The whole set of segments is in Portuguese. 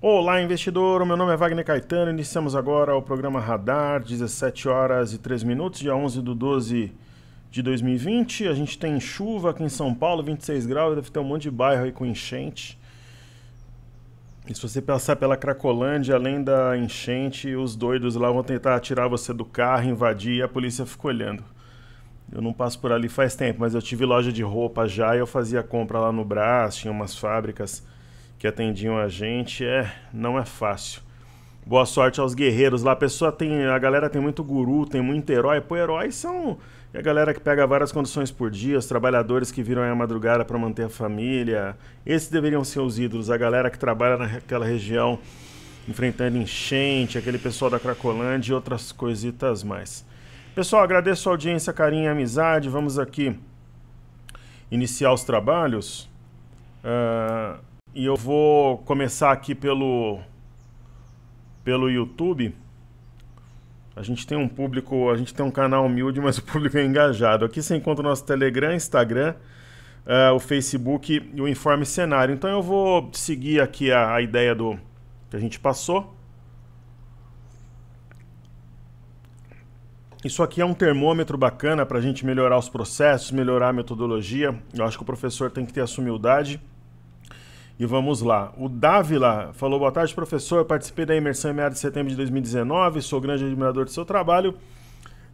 Olá, investidor. meu nome é Wagner Caetano. Iniciamos agora o programa Radar, 17 horas e 3 minutos, dia 11 do 12 de 2020. A gente tem chuva aqui em São Paulo, 26 graus. Deve ter um monte de bairro aí com enchente. E se você passar pela Cracolândia, além da enchente, os doidos lá vão tentar tirar você do carro, invadir e a polícia fica olhando. Eu não passo por ali faz tempo, mas eu tive loja de roupa já e eu fazia compra lá no Brás, tinha umas fábricas que atendiam a gente. É, não é fácil. Boa sorte aos guerreiros lá. A pessoa tem, a galera tem muito guru, tem muito herói. Pô, heróis são a galera que pega várias condições por dia, os trabalhadores que viram aí a madrugada para manter a família. Esses deveriam ser os ídolos, a galera que trabalha naquela região enfrentando enchente, aquele pessoal da Cracolândia e outras coisitas mais. Pessoal, agradeço a audiência, carinho e amizade. Vamos aqui iniciar os trabalhos. Uh... E eu vou começar aqui pelo pelo YouTube. A gente tem um público, a gente tem um canal humilde, mas o público é engajado. Aqui você encontra o nosso Telegram, Instagram, uh, o Facebook e o Informe Cenário. Então eu vou seguir aqui a, a ideia do que a gente passou. Isso aqui é um termômetro bacana para a gente melhorar os processos, melhorar a metodologia. Eu acho que o professor tem que ter essa humildade e vamos lá. O Dávila falou: boa tarde, professor. participei da imersão em meados de setembro de 2019. Sou grande admirador do seu trabalho.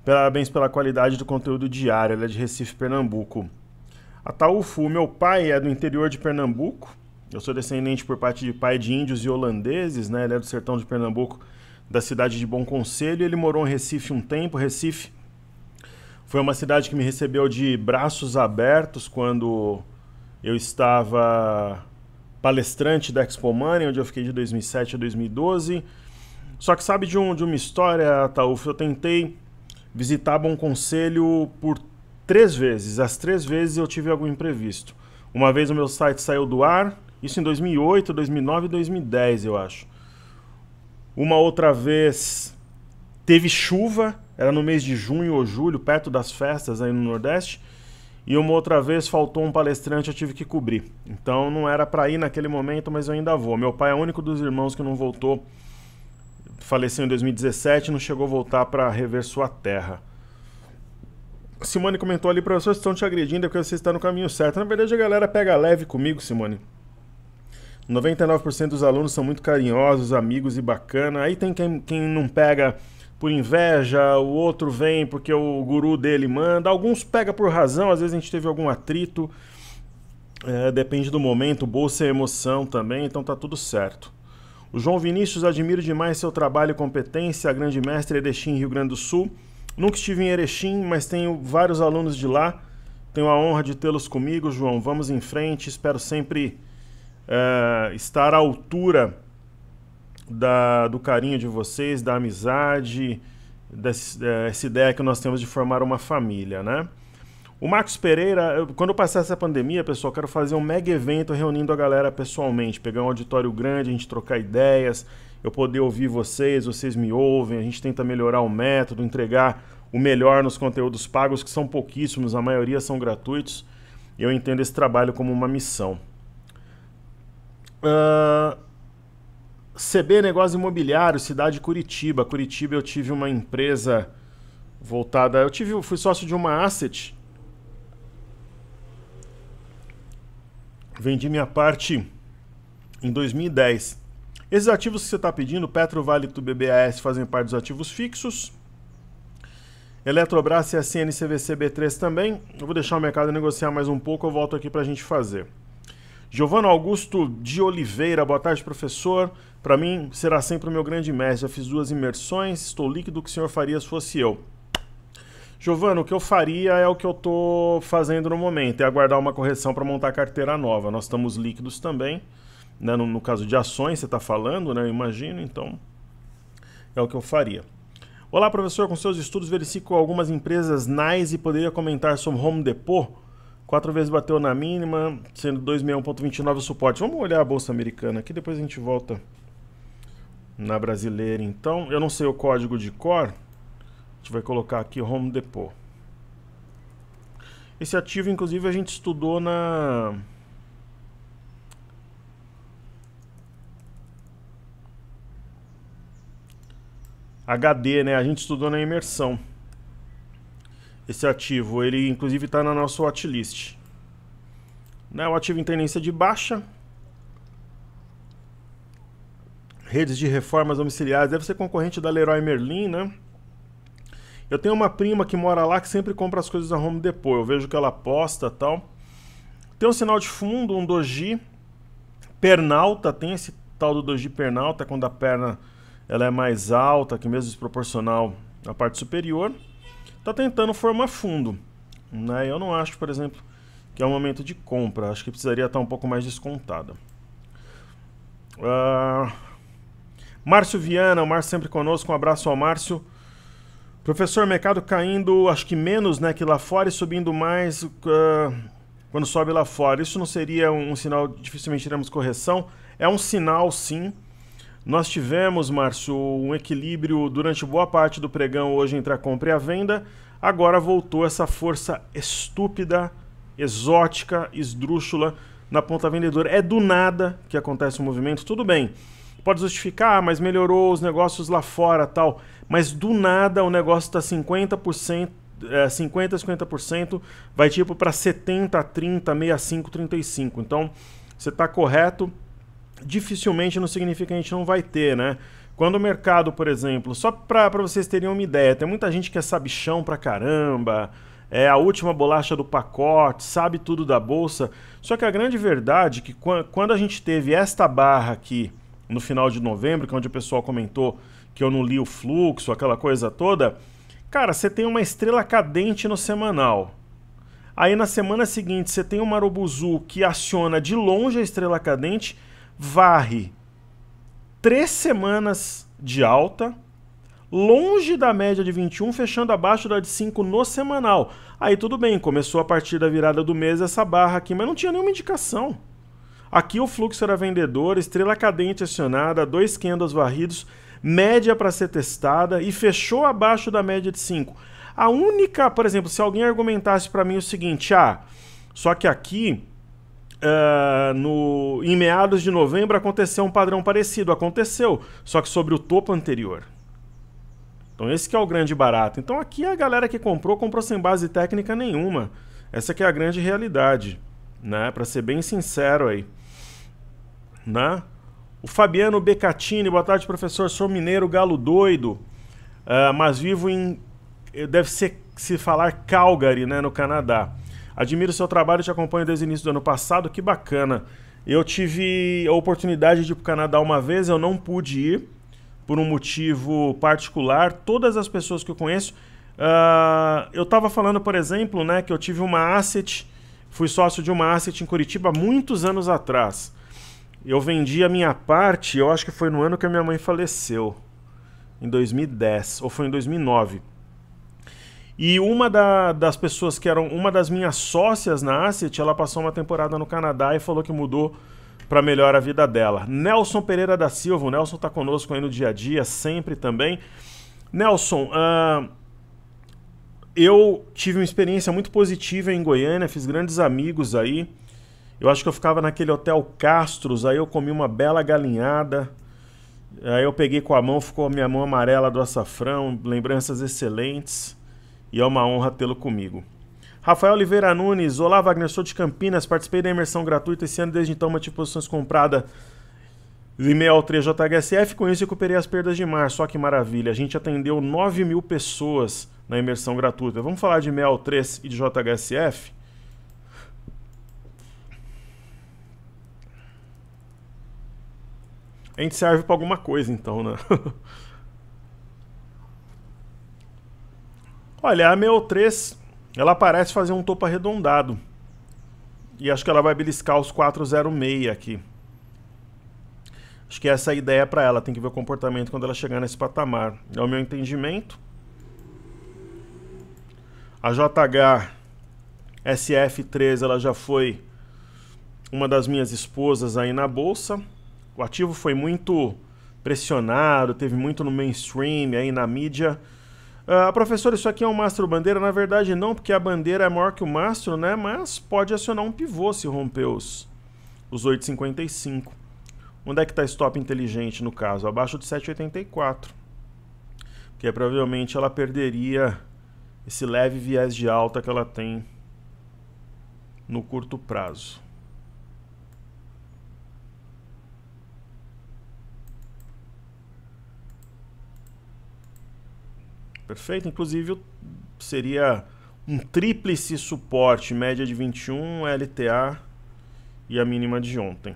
Parabéns pela qualidade do conteúdo diário. Ela é de Recife, Pernambuco. Ataúfo, meu pai é do interior de Pernambuco. Eu sou descendente por parte de pai de índios e holandeses, né? Ele é do sertão de Pernambuco, da cidade de Bom Conselho. Ele morou em Recife um tempo. Recife foi uma cidade que me recebeu de braços abertos quando eu estava palestrante da Expo Money, onde eu fiquei de 2007 a 2012. Só que sabe de, um, de uma história, Taúf? Eu tentei visitar Bom Conselho por três vezes. As três vezes eu tive algum imprevisto. Uma vez o meu site saiu do ar, isso em 2008, 2009 e 2010, eu acho. Uma outra vez teve chuva, era no mês de junho ou julho, perto das festas aí no Nordeste. E uma outra vez faltou um palestrante, eu tive que cobrir. Então não era para ir naquele momento, mas eu ainda vou. Meu pai é o único dos irmãos que não voltou. Faleceu em 2017, não chegou a voltar para rever sua terra. Simone comentou ali, professor, estão te agredindo é porque você está no caminho certo. Na verdade, a galera pega leve comigo, Simone. 99% dos alunos são muito carinhosos, amigos e bacana. Aí tem quem, quem não pega por inveja, o outro vem porque o guru dele manda, alguns pega por razão, às vezes a gente teve algum atrito, é, depende do momento, bolsa é emoção também, então tá tudo certo. O João Vinícius, admiro demais seu trabalho e competência, grande mestre Erechim, Rio Grande do Sul. Nunca estive em Erechim, mas tenho vários alunos de lá. Tenho a honra de tê-los comigo, João. Vamos em frente, espero sempre uh, estar à altura da, do carinho de vocês, da amizade, desse, dessa é, ideia que nós temos de formar uma família, né? O Marcos Pereira, eu, quando eu passar essa pandemia, pessoal, quero fazer um mega evento reunindo a galera pessoalmente, pegar um auditório grande, a gente trocar ideias, eu poder ouvir vocês, vocês me ouvem, a gente tenta melhorar o método, entregar o melhor nos conteúdos pagos, que são pouquíssimos, a maioria são gratuitos. Eu entendo esse trabalho como uma missão. Uh, CB Negócio Imobiliário, cidade Curitiba. Curitiba eu tive uma empresa voltada. Eu tive, fui sócio de uma asset. Vendi minha parte em 2010. Esses ativos que você está pedindo, Petro, Vale, BBAS, fazem parte dos ativos fixos. Eletrobras, e CVC, B3 também. Eu vou deixar o mercado negociar mais um pouco, eu volto aqui para a gente fazer. Giovanni Augusto de Oliveira, boa tarde, professor. Para mim, será sempre o meu grande mestre. Já fiz duas imersões, estou líquido, o que o senhor faria se fosse eu? Giovana, o que eu faria é o que eu estou fazendo no momento, é aguardar uma correção para montar carteira nova. Nós estamos líquidos também, né? no, no, caso de ações, você está falando, né? eu imagino, então é o que eu faria. Olá, professor, com seus estudos verifico algumas empresas nice e poderia comentar sobre Home Depot? Quatro vezes bateu na mínima, sendo 261.29 o suporte. Vamos olhar a bolsa americana aqui, depois a gente volta na brasileira, então. Eu não sei o código de cor. A gente vai colocar aqui Home Depot. Esse ativo, inclusive, a gente estudou na... HD, né? A gente estudou na imersão. Esse ativo, ele inclusive está na nossa watchlist. Né? O ativo em tendência de baixa, redes de reformas domiciliares. Deve ser concorrente da Leroy Merlin, né? Eu tenho uma prima que mora lá que sempre compra as coisas da Home Depot. Eu vejo que ela posta tal. Tem um sinal de fundo, um doji. Pernalta, tem esse tal do doji pernalta, é quando a perna ela é mais alta, que mesmo desproporcional na parte superior. Está tentando formar fundo. Né? Eu não acho, por exemplo, que é um momento de compra. Acho que precisaria estar um pouco mais descontada. Uh, Márcio Viana, o Márcio sempre conosco, um abraço ao Márcio. Professor, mercado caindo, acho que menos né, que lá fora e subindo mais uh, quando sobe lá fora. Isso não seria um, um sinal, dificilmente teremos correção? É um sinal, sim. Nós tivemos, Márcio, um equilíbrio durante boa parte do pregão hoje entre a compra e a venda. Agora voltou essa força estúpida, exótica, esdrúxula na ponta vendedora. É do nada que acontece o movimento, tudo bem pode justificar, ah, mas melhorou os negócios lá fora tal. Mas do nada o negócio está 50%, é, 50%, 50%, vai tipo para 70%, 30%, 65%, 35%. Então, você está correto, dificilmente não significa que a gente não vai ter, né? Quando o mercado, por exemplo, só para vocês terem uma ideia, tem muita gente que é sabichão pra caramba, é a última bolacha do pacote, sabe tudo da bolsa. Só que a grande verdade é que quando a gente teve esta barra aqui, no final de novembro, que é onde o pessoal comentou que eu não li o fluxo, aquela coisa toda. Cara, você tem uma estrela cadente no semanal. Aí na semana seguinte você tem o Marubuzu que aciona de longe a estrela cadente, varre três semanas de alta, longe da média de 21, fechando abaixo da de 5 no semanal. Aí tudo bem, começou a partir da virada do mês essa barra aqui, mas não tinha nenhuma indicação. Aqui o fluxo era vendedor, estrela cadente acionada, dois candles varridos, média para ser testada e fechou abaixo da média de 5. A única, por exemplo, se alguém argumentasse para mim o seguinte, ah, só que aqui Uh, no, em meados de novembro aconteceu um padrão parecido. Aconteceu, só que sobre o topo anterior. Então esse é o grande barato. Então aqui a galera que comprou, comprou sem base técnica nenhuma. Essa é a grande realidade, né? Para ser bem sincero aí né? O Fabiano Becatini, boa tarde, professor. Sou mineiro, galo doido, uh, mas vivo em. Eh, deve ser se falar Calgary, né, no Canadá. Admiro seu trabalho e te acompanho desde o início do ano passado. Que bacana. Eu tive a oportunidade de ir para o Canadá uma vez, eu não pude ir por um motivo particular. Todas as pessoas que eu conheço. Uh, eu estava falando, por exemplo, né, que eu tive uma asset, fui sócio de uma asset em Curitiba muitos anos atrás. Eu vendi a minha parte, eu acho que foi no ano que a minha mãe faleceu, em 2010, ou foi em 2009. E uma da, das pessoas que eram uma das minhas sócias na Asset, ela passou uma temporada no Canadá e falou que mudou para melhor a vida dela. Nelson Pereira da Silva, o Nelson tá conosco aí no dia a dia, sempre também. Nelson, uh, eu tive uma experiência muito positiva em Goiânia, fiz grandes amigos aí. Eu acho que eu ficava naquele hotel Castros, aí eu comi uma bela galinhada. Aí eu peguei com a mão, ficou a minha mão amarela do açafrão, lembranças excelentes. E é uma honra tê-lo comigo. Rafael Oliveira Nunes, olá Wagner, sou de Campinas, participei da imersão gratuita esse ano, desde então mantive posições compradas de e 3JHSF, com isso recuperei as perdas de mar, só que maravilha, a gente atendeu 9 mil pessoas na imersão gratuita. Vamos falar de MEL 3 e de JHSF? A gente serve para alguma coisa, então, né? Olha, a MO3, ela parece fazer um topo arredondado. E acho que ela vai beliscar os 406 aqui. Acho que essa é a ideia para ela. Tem que ver o comportamento quando ela chegar nesse patamar. É o meu entendimento. A JH SF3 ela já foi uma das minhas esposas aí na bolsa. O ativo foi muito pressionado, teve muito no mainstream, aí na mídia. Ah, professor, isso aqui é um mastro bandeira? Na verdade não, porque a bandeira é maior que o mastro, né? Mas pode acionar um pivô se romper os, os 8,55. Onde é que está stop inteligente no caso? Abaixo de 7,84. Porque provavelmente ela perderia esse leve viés de alta que ela tem no curto prazo. Perfeito. Inclusive, seria um tríplice suporte, média de 21, LTA e a mínima de ontem.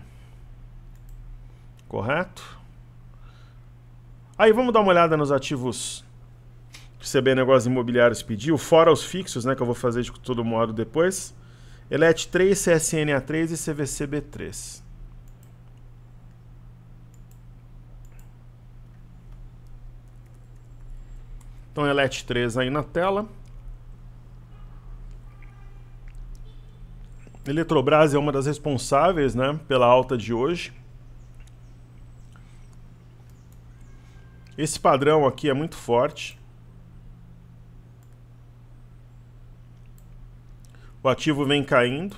Correto? Aí vamos dar uma olhada nos ativos que CB Negócios Imobiliários pediu, fora os fixos, né, que eu vou fazer de todo modo depois. Elet 3, CSNA3 e CVCB3. Então, Elete 3 aí na tela. Eletrobras é uma das responsáveis né, pela alta de hoje. Esse padrão aqui é muito forte. O ativo vem caindo.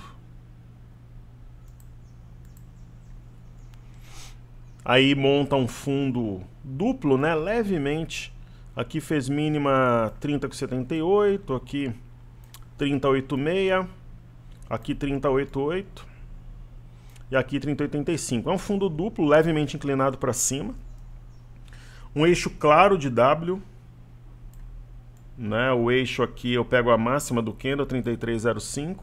Aí monta um fundo duplo, né, levemente Aqui fez mínima 30 com 78, aqui 386, aqui 388 e aqui 3085. É um fundo duplo, levemente inclinado para cima. Um eixo claro de W. Né? O eixo aqui eu pego a máxima do candle 3305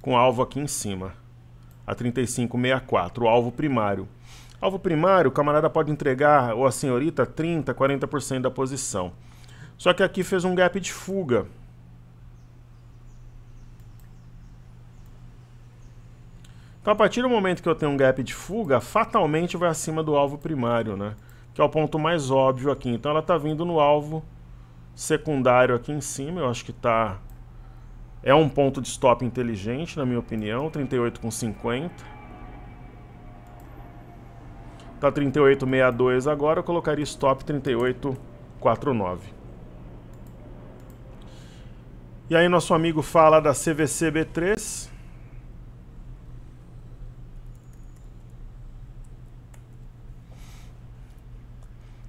com alvo aqui em cima. A 3564, o alvo primário. Alvo primário, o camarada pode entregar, ou a senhorita, 30%, 40% da posição. Só que aqui fez um gap de fuga. Então, a partir do momento que eu tenho um gap de fuga, fatalmente vai acima do alvo primário, né? Que é o ponto mais óbvio aqui. Então, ela está vindo no alvo secundário aqui em cima. Eu acho que está É um ponto de stop inteligente, na minha opinião. 38,50%. com Tá 3862 agora, eu colocaria stop 3849. E aí nosso amigo fala da CVC B3.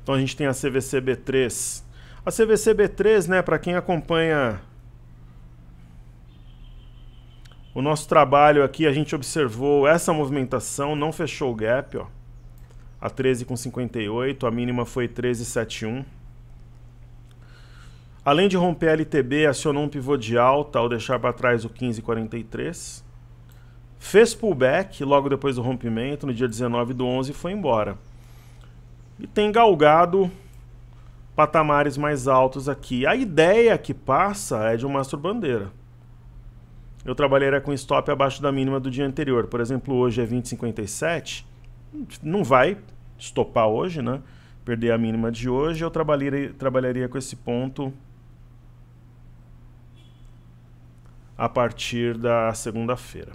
Então a gente tem a CVC B3. A CVC B3, né, para quem acompanha o nosso trabalho aqui, a gente observou essa movimentação, não fechou o gap, ó a 13,58, a mínima foi 13,71. Além de romper a LTB, acionou um pivô de alta ao deixar para trás o 15,43. Fez pullback logo depois do rompimento, no dia 19 do 11, e foi embora. E tem galgado patamares mais altos aqui. A ideia que passa é de um mastro bandeira. Eu trabalharia com stop abaixo da mínima do dia anterior. Por exemplo, hoje é 20,57. Não vai estopar hoje, né? Perder a mínima de hoje, eu trabalharia, trabalharia com esse ponto a partir da segunda-feira.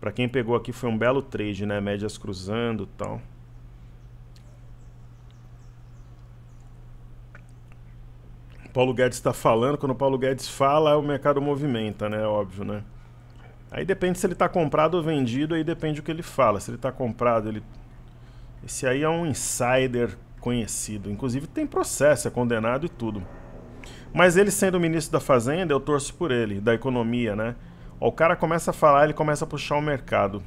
Para quem pegou aqui foi um belo trade, né? Médias cruzando, tal. Paulo Guedes está falando, quando o Paulo Guedes fala, o mercado movimenta, né? É óbvio, né? Aí depende se ele está comprado ou vendido, aí depende o que ele fala. Se ele está comprado, ele esse aí é um insider conhecido. Inclusive tem processo, é condenado e tudo. Mas ele sendo ministro da Fazenda, eu torço por ele, da economia, né? o cara começa a falar, ele começa a puxar o mercado.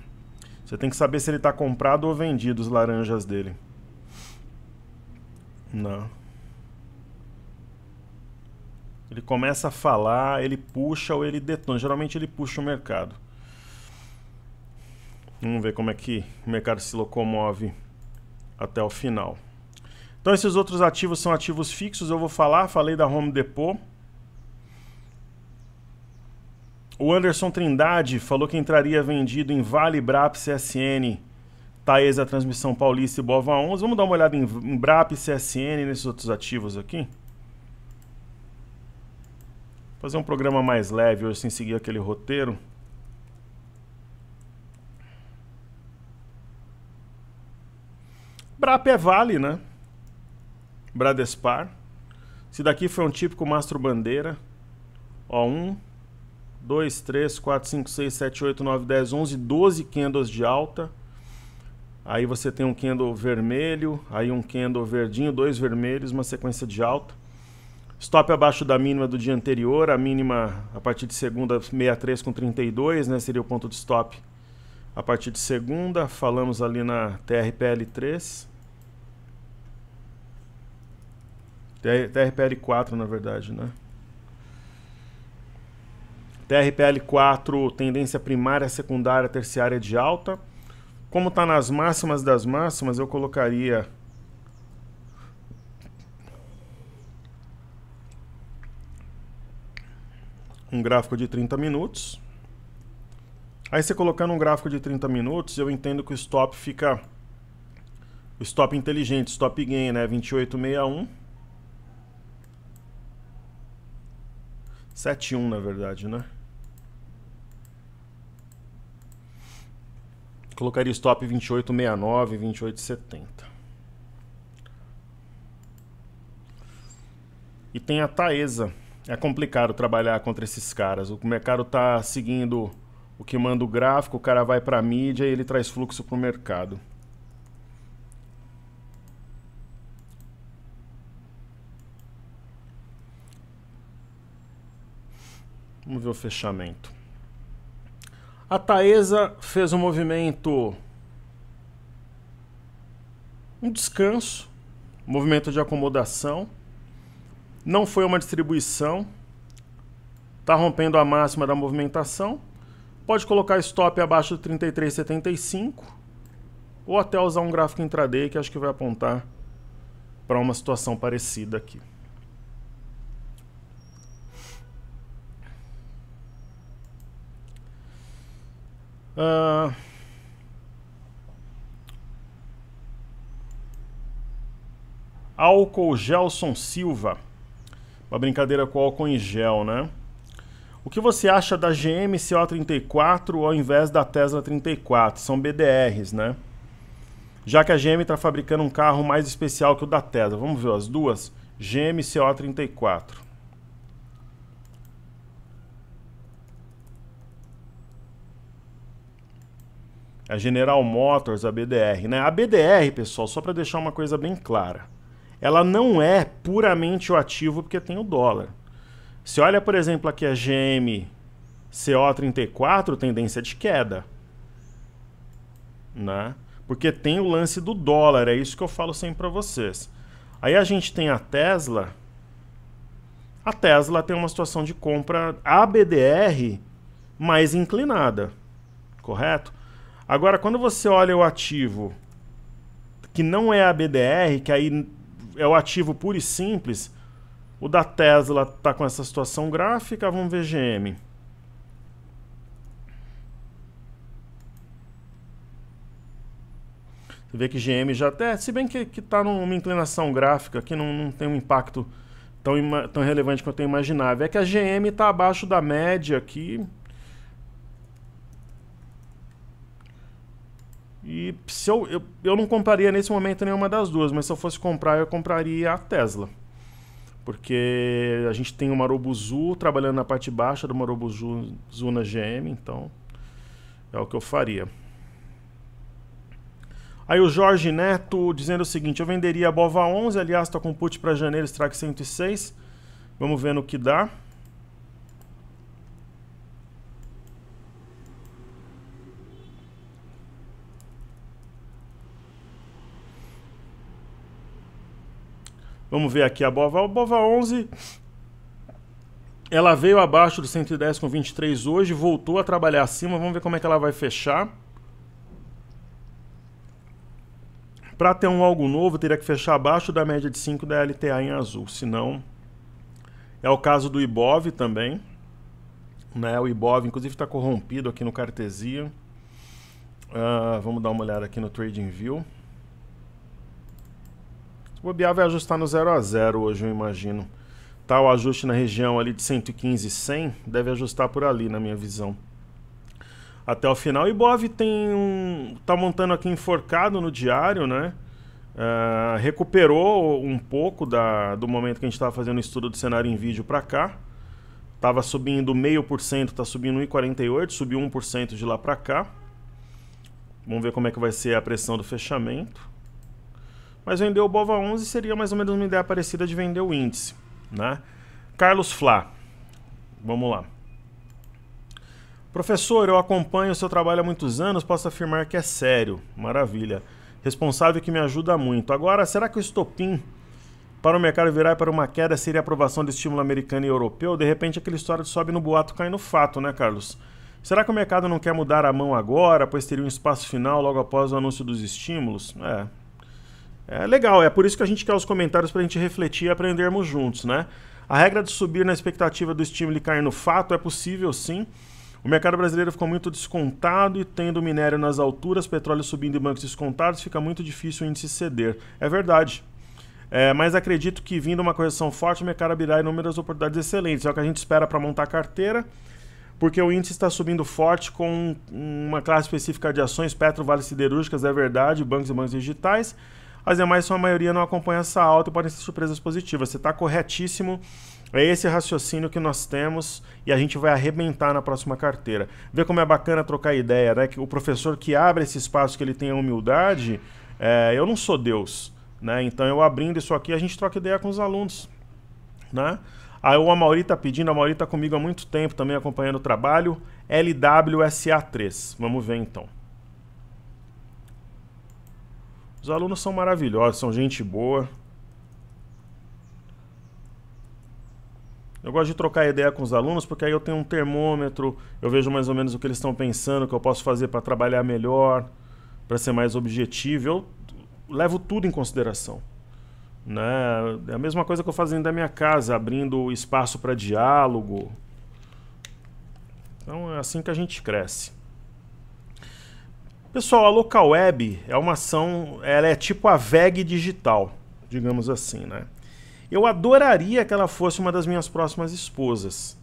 Você tem que saber se ele tá comprado ou vendido os laranjas dele. Não. Ele começa a falar, ele puxa ou ele detona. Geralmente ele puxa o mercado. Vamos ver como é que o mercado se locomove até o final. Então esses outros ativos são ativos fixos, eu vou falar, falei da Home Depot. O Anderson Trindade falou que entraria vendido em Vale, Brap, CSN, Taesa, Transmissão Paulista e Bova 11. Vamos dar uma olhada em, em Brap, CSN, nesses outros ativos aqui. Fazer um programa mais leve hoje, sem seguir aquele roteiro. é vale, né? Bradespar. Esse daqui foi um típico mastro bandeira. Ó, 1, 2, 3, 4, 5, 6, 7, 8, 9, 10, 11, 12 candles de alta. Aí você tem um candle vermelho, aí um candle verdinho, dois vermelhos, uma sequência de alta. Stop abaixo da mínima do dia anterior, a mínima a partir de segunda 63 com 32, né, seria o ponto de stop. A partir de segunda, falamos ali na TRPL 3. TRPL 4, na verdade, né? TRPL 4, tendência primária, secundária, terciária de alta. Como está nas máximas das máximas, eu colocaria um gráfico de 30 minutos. Aí você colocando um gráfico de 30 minutos, eu entendo que o stop fica o stop inteligente, stop gain, né, 2861. 7-1, na verdade, né? Colocaria stop 28,69, 28,70. E tem a Taesa. É complicado trabalhar contra esses caras. O mercado tá seguindo o que manda o gráfico, o cara vai para mídia e ele traz fluxo para o mercado. Vamos ver o fechamento. A Taesa fez um movimento. Um descanso. movimento de acomodação. Não foi uma distribuição. Está rompendo a máxima da movimentação. Pode colocar stop abaixo de 33,75. Ou até usar um gráfico intraday que acho que vai apontar para uma situação parecida aqui. Uh... Álcool Gelson Silva. Uma brincadeira com álcool em gel, né? O que você acha da GM 34 ao invés da Tesla 34? São BDRs, né? Já que a GM está fabricando um carro mais especial que o da Tesla. Vamos ver as duas? GM 34 a General Motors, a BDR. Né? A BDR, pessoal, só para deixar uma coisa bem clara, ela não é puramente o ativo porque tem o dólar. Se olha, por exemplo, aqui a GM CO34, tendência de queda. Né? Porque tem o lance do dólar, é isso que eu falo sempre para vocês. Aí a gente tem a Tesla. A Tesla tem uma situação de compra ABDR mais inclinada, correto? Agora, quando você olha o ativo que não é a BDR, que aí é o ativo puro e simples, o da Tesla está com essa situação gráfica, vamos ver GM. Você vê que GM já até, se bem que está numa inclinação gráfica, que não, não tem um impacto tão, tão relevante quanto eu imaginava. É que a GM está abaixo da média aqui, E se eu, eu, eu não compraria nesse momento nenhuma das duas, mas se eu fosse comprar, eu compraria a Tesla. Porque a gente tem o Marobuzu trabalhando na parte baixa do Marobuzu na GM, então é o que eu faria. Aí o Jorge Neto dizendo o seguinte: eu venderia a Bova 11, aliás, estou com put para janeiro, strike 106. Vamos ver no que dá. Vamos ver aqui a Bova. A Bova 11 ela veio abaixo do 110 com 23 hoje, voltou a trabalhar acima. Vamos ver como é que ela vai fechar. Para ter um algo novo, teria que fechar abaixo da média de 5 da LTA em azul. senão é o caso do Ibov também. Né? O Ibov, inclusive, está corrompido aqui no Cartesia. Uh, vamos dar uma olhada aqui no TradingView. View. Se bobear, vai ajustar no 0 a 0 hoje, eu imagino. Tá o ajuste na região ali de 115 100, deve ajustar por ali, na minha visão. Até o final. E Bov tem um. tá montando aqui enforcado no diário, né? Uh, recuperou um pouco da, do momento que a gente estava fazendo o estudo do cenário em vídeo para cá. Tava subindo 0,5%, tá subindo 1,48%, subiu 1% de lá para cá. Vamos ver como é que vai ser a pressão do fechamento mas vender o Bova 11 seria mais ou menos uma ideia parecida de vender o índice, né? Carlos Flá, vamos lá. Professor, eu acompanho o seu trabalho há muitos anos, posso afirmar que é sério, maravilha. Responsável que me ajuda muito. Agora, será que o estopim para o mercado virar para uma queda seria a aprovação do estímulo americano e europeu? De repente, aquela história de sobe no boato cai no fato, né, Carlos? Será que o mercado não quer mudar a mão agora, pois teria um espaço final logo após o anúncio dos estímulos? É, é legal, é por isso que a gente quer os comentários para a gente refletir e aprendermos juntos, né? A regra de subir na expectativa do estímulo e cair no fato é possível sim. O mercado brasileiro ficou muito descontado e tendo minério nas alturas, petróleo subindo e bancos descontados, fica muito difícil o índice ceder. É verdade. É, mas acredito que vindo uma correção forte, o mercado abrirá inúmeras oportunidades excelentes. É o que a gente espera para montar carteira, porque o índice está subindo forte com uma classe específica de ações, Petro, Vale Siderúrgicas, é verdade, bancos e bancos digitais. As demais, sua maioria, não acompanha essa alta e podem ser surpresas positivas. Você está corretíssimo. É esse raciocínio que nós temos e a gente vai arrebentar na próxima carteira. Vê como é bacana trocar ideia, né? Que o professor que abre esse espaço, que ele tem a humildade, é, eu não sou Deus, né? Então eu abrindo isso aqui, a gente troca ideia com os alunos, né? Aí o Amaury tá pedindo, a Amaury tá comigo há muito tempo também acompanhando o trabalho, LWSA3. Vamos ver então. Os alunos são maravilhosos, são gente boa. Eu gosto de trocar ideia com os alunos porque aí eu tenho um termômetro, eu vejo mais ou menos o que eles estão pensando, o que eu posso fazer para trabalhar melhor, para ser mais objetivo. Eu levo tudo em consideração. Né? É a mesma coisa que eu faço dentro da minha casa, abrindo espaço para diálogo. Então é assim que a gente cresce. Pessoal, a local web é uma ação, ela é tipo a VEG digital, digamos assim, né? Eu adoraria que ela fosse uma das minhas próximas esposas.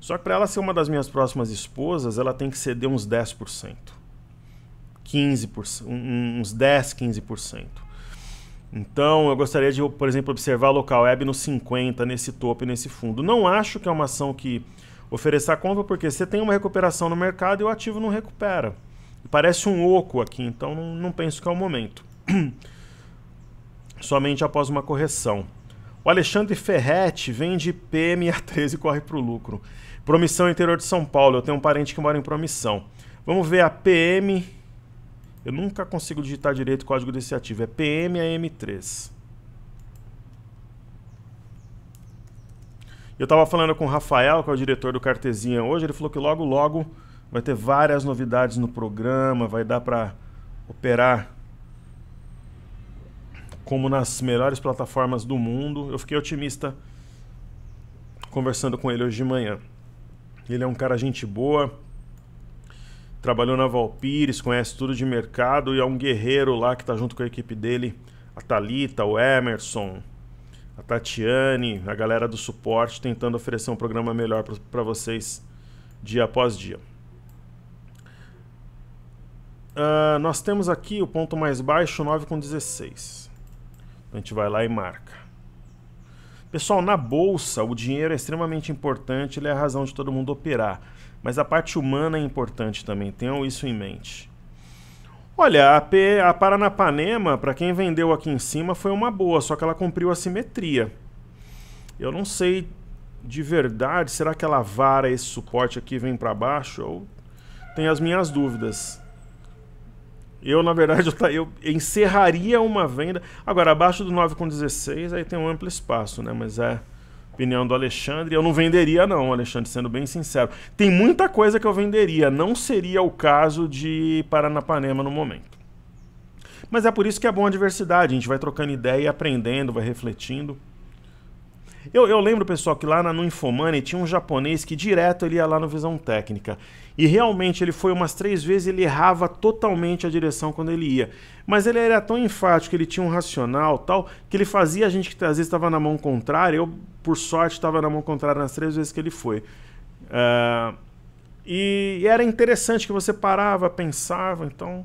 Só que para ela ser uma das minhas próximas esposas, ela tem que ceder uns 10%. 15%, uns 10, 15%. Então, eu gostaria de, por exemplo, observar a local web no 50, nesse topo e nesse fundo. Não acho que é uma ação que ofereça compra, porque você tem uma recuperação no mercado e o ativo não recupera. Parece um oco aqui, então não, não penso que é o momento. Somente após uma correção. O Alexandre Ferretti vende PMA13 e corre para o lucro. Promissão interior de São Paulo. Eu tenho um parente que mora em Promissão. Vamos ver a PM. Eu nunca consigo digitar direito o código desse ativo. É PM 3 Eu estava falando com o Rafael, que é o diretor do Cartezinha hoje. Ele falou que logo, logo Vai ter várias novidades no programa, vai dar para operar como nas melhores plataformas do mundo. Eu fiquei otimista conversando com ele hoje de manhã. Ele é um cara gente boa, trabalhou na Valpires, conhece tudo de mercado e é um guerreiro lá que tá junto com a equipe dele, a Talita, o Emerson, a Tatiane, a galera do suporte tentando oferecer um programa melhor para vocês dia após dia. Uh, nós temos aqui o ponto mais baixo, 9,16. Então a gente vai lá e marca. Pessoal, na bolsa o dinheiro é extremamente importante, ele é a razão de todo mundo operar. Mas a parte humana é importante também, tenham isso em mente. Olha, a, P, a Paranapanema, para quem vendeu aqui em cima, foi uma boa, só que ela cumpriu a simetria. Eu não sei de verdade, será que ela vara esse suporte aqui e vem para baixo? Eu tenho as minhas dúvidas. Eu, na verdade, eu, eu encerraria uma venda. Agora, abaixo do 9,16 aí tem um amplo espaço, né? Mas é opinião do Alexandre. Eu não venderia, não, Alexandre, sendo bem sincero. Tem muita coisa que eu venderia. Não seria o caso de Paranapanema no momento. Mas é por isso que é bom a diversidade. A gente vai trocando ideia e aprendendo, vai refletindo. Eu, eu lembro, pessoal, que lá na, no Infomani tinha um japonês que direto ele ia lá no Visão Técnica. E realmente ele foi umas três vezes ele errava totalmente a direção quando ele ia. Mas ele era tão enfático, ele tinha um racional tal, que ele fazia a gente que às vezes estava na mão contrária. Eu, por sorte, estava na mão contrária nas três vezes que ele foi. Uh, e, e era interessante que você parava, pensava, então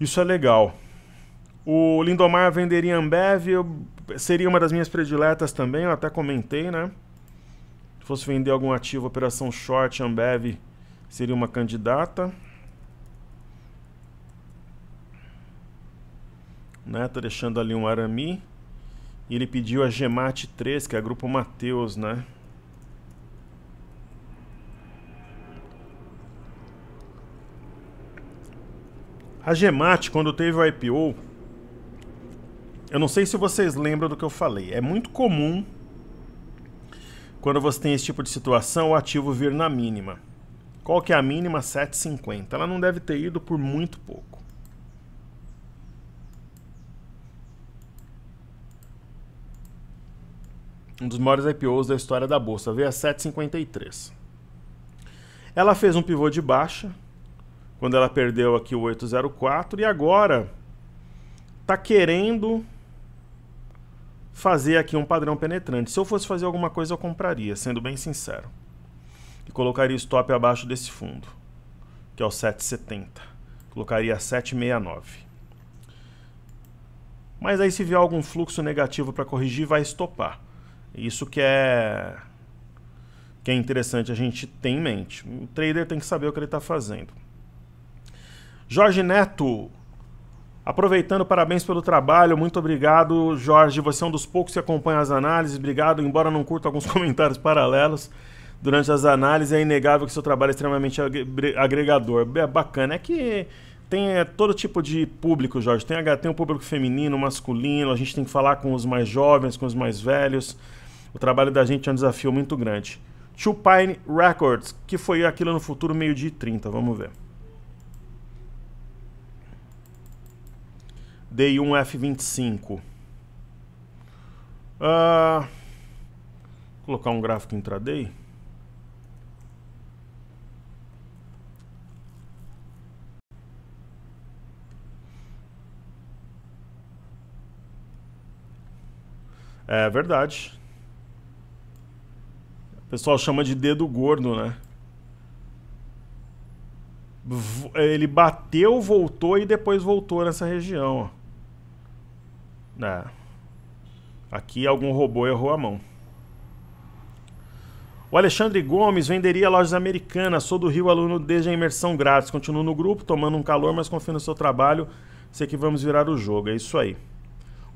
isso é legal. O Lindomar venderia Ambev, eu seria uma das minhas prediletas também, eu até comentei, né? Se fosse vender algum ativo, operação short, Ambev seria uma candidata. Né? Tá deixando ali um Arami. E ele pediu a Gemate 3, que é a Grupo Mateus, né? A Gemate, quando teve o IPO, eu não sei se vocês lembram do que eu falei. É muito comum quando você tem esse tipo de situação o ativo vir na mínima. Qual que é a mínima? 7,50. Ela não deve ter ido por muito pouco. Um dos maiores IPOs da história da bolsa, veio a 7,53. Ela fez um pivô de baixa quando ela perdeu aqui o 804 e agora está querendo fazer aqui um padrão penetrante. Se eu fosse fazer alguma coisa, eu compraria, sendo bem sincero. E colocaria o stop abaixo desse fundo, que é o 770. Colocaria 769. Mas aí se vier algum fluxo negativo para corrigir, vai estopar. Isso que é que é interessante a gente ter em mente. O trader tem que saber o que ele está fazendo. Jorge Neto, Aproveitando, parabéns pelo trabalho, muito obrigado, Jorge. Você é um dos poucos que acompanha as análises, obrigado, embora não curta alguns comentários paralelos durante as análises, é inegável que seu trabalho é extremamente agregador. É bacana, é que tem é todo tipo de público, Jorge. Tem, tem um público feminino, masculino, a gente tem que falar com os mais jovens, com os mais velhos. O trabalho da gente é um desafio muito grande. Two Pine Records, que foi aquilo no futuro, meio-dia e 30, vamos ver. dei um F25. Uh, ah, colocar um gráfico intraday. É verdade. O pessoal chama de dedo gordo, né? Ele bateu, voltou e depois voltou nessa região, ó. É. Aqui algum robô errou a mão. O Alexandre Gomes venderia lojas americanas. Sou do Rio, aluno desde a imersão grátis. Continuo no grupo, tomando um calor, mas confio no seu trabalho. Sei que vamos virar o jogo. É isso aí.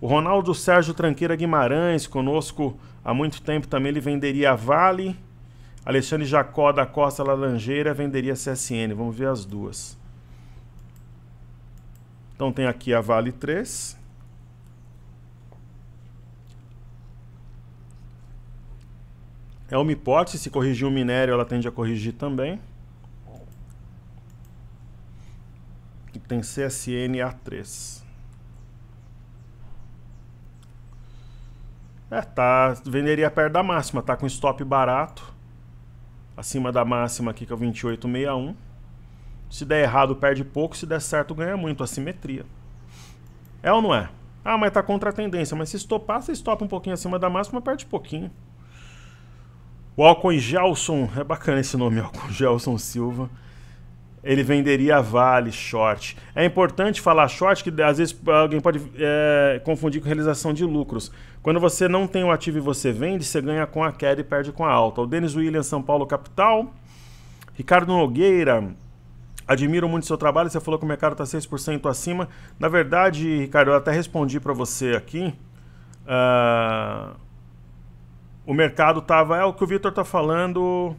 O Ronaldo Sérgio Tranqueira Guimarães, conosco há muito tempo também, ele venderia a Vale. Alexandre Jacó da Costa Laranjeira venderia a CSN. Vamos ver as duas. Então tem aqui a Vale 3. É uma hipótese, se corrigir o minério, ela tende a corrigir também. E tem CSNA3. É, tá, venderia perto da máxima, tá com stop barato. Acima da máxima aqui que é o 2861. Se der errado, perde pouco, se der certo, ganha muito, assimetria. É ou não é? Ah, mas tá contra a tendência, mas se estopar, você estopa um pouquinho acima da máxima, perde pouquinho. O Alcon Gelson, é bacana esse nome, Alcon Gelson Silva. Ele venderia Vale, short. É importante falar short, que às vezes alguém pode é, confundir com realização de lucros. Quando você não tem o ativo e você vende, você ganha com a queda e perde com a alta. O Denis Williams, São Paulo Capital. Ricardo Nogueira, admiro muito seu trabalho. Você falou que o mercado está 6% acima. Na verdade, Ricardo, eu até respondi para você aqui. Uh o mercado tava. É o que o Vitor tá falando.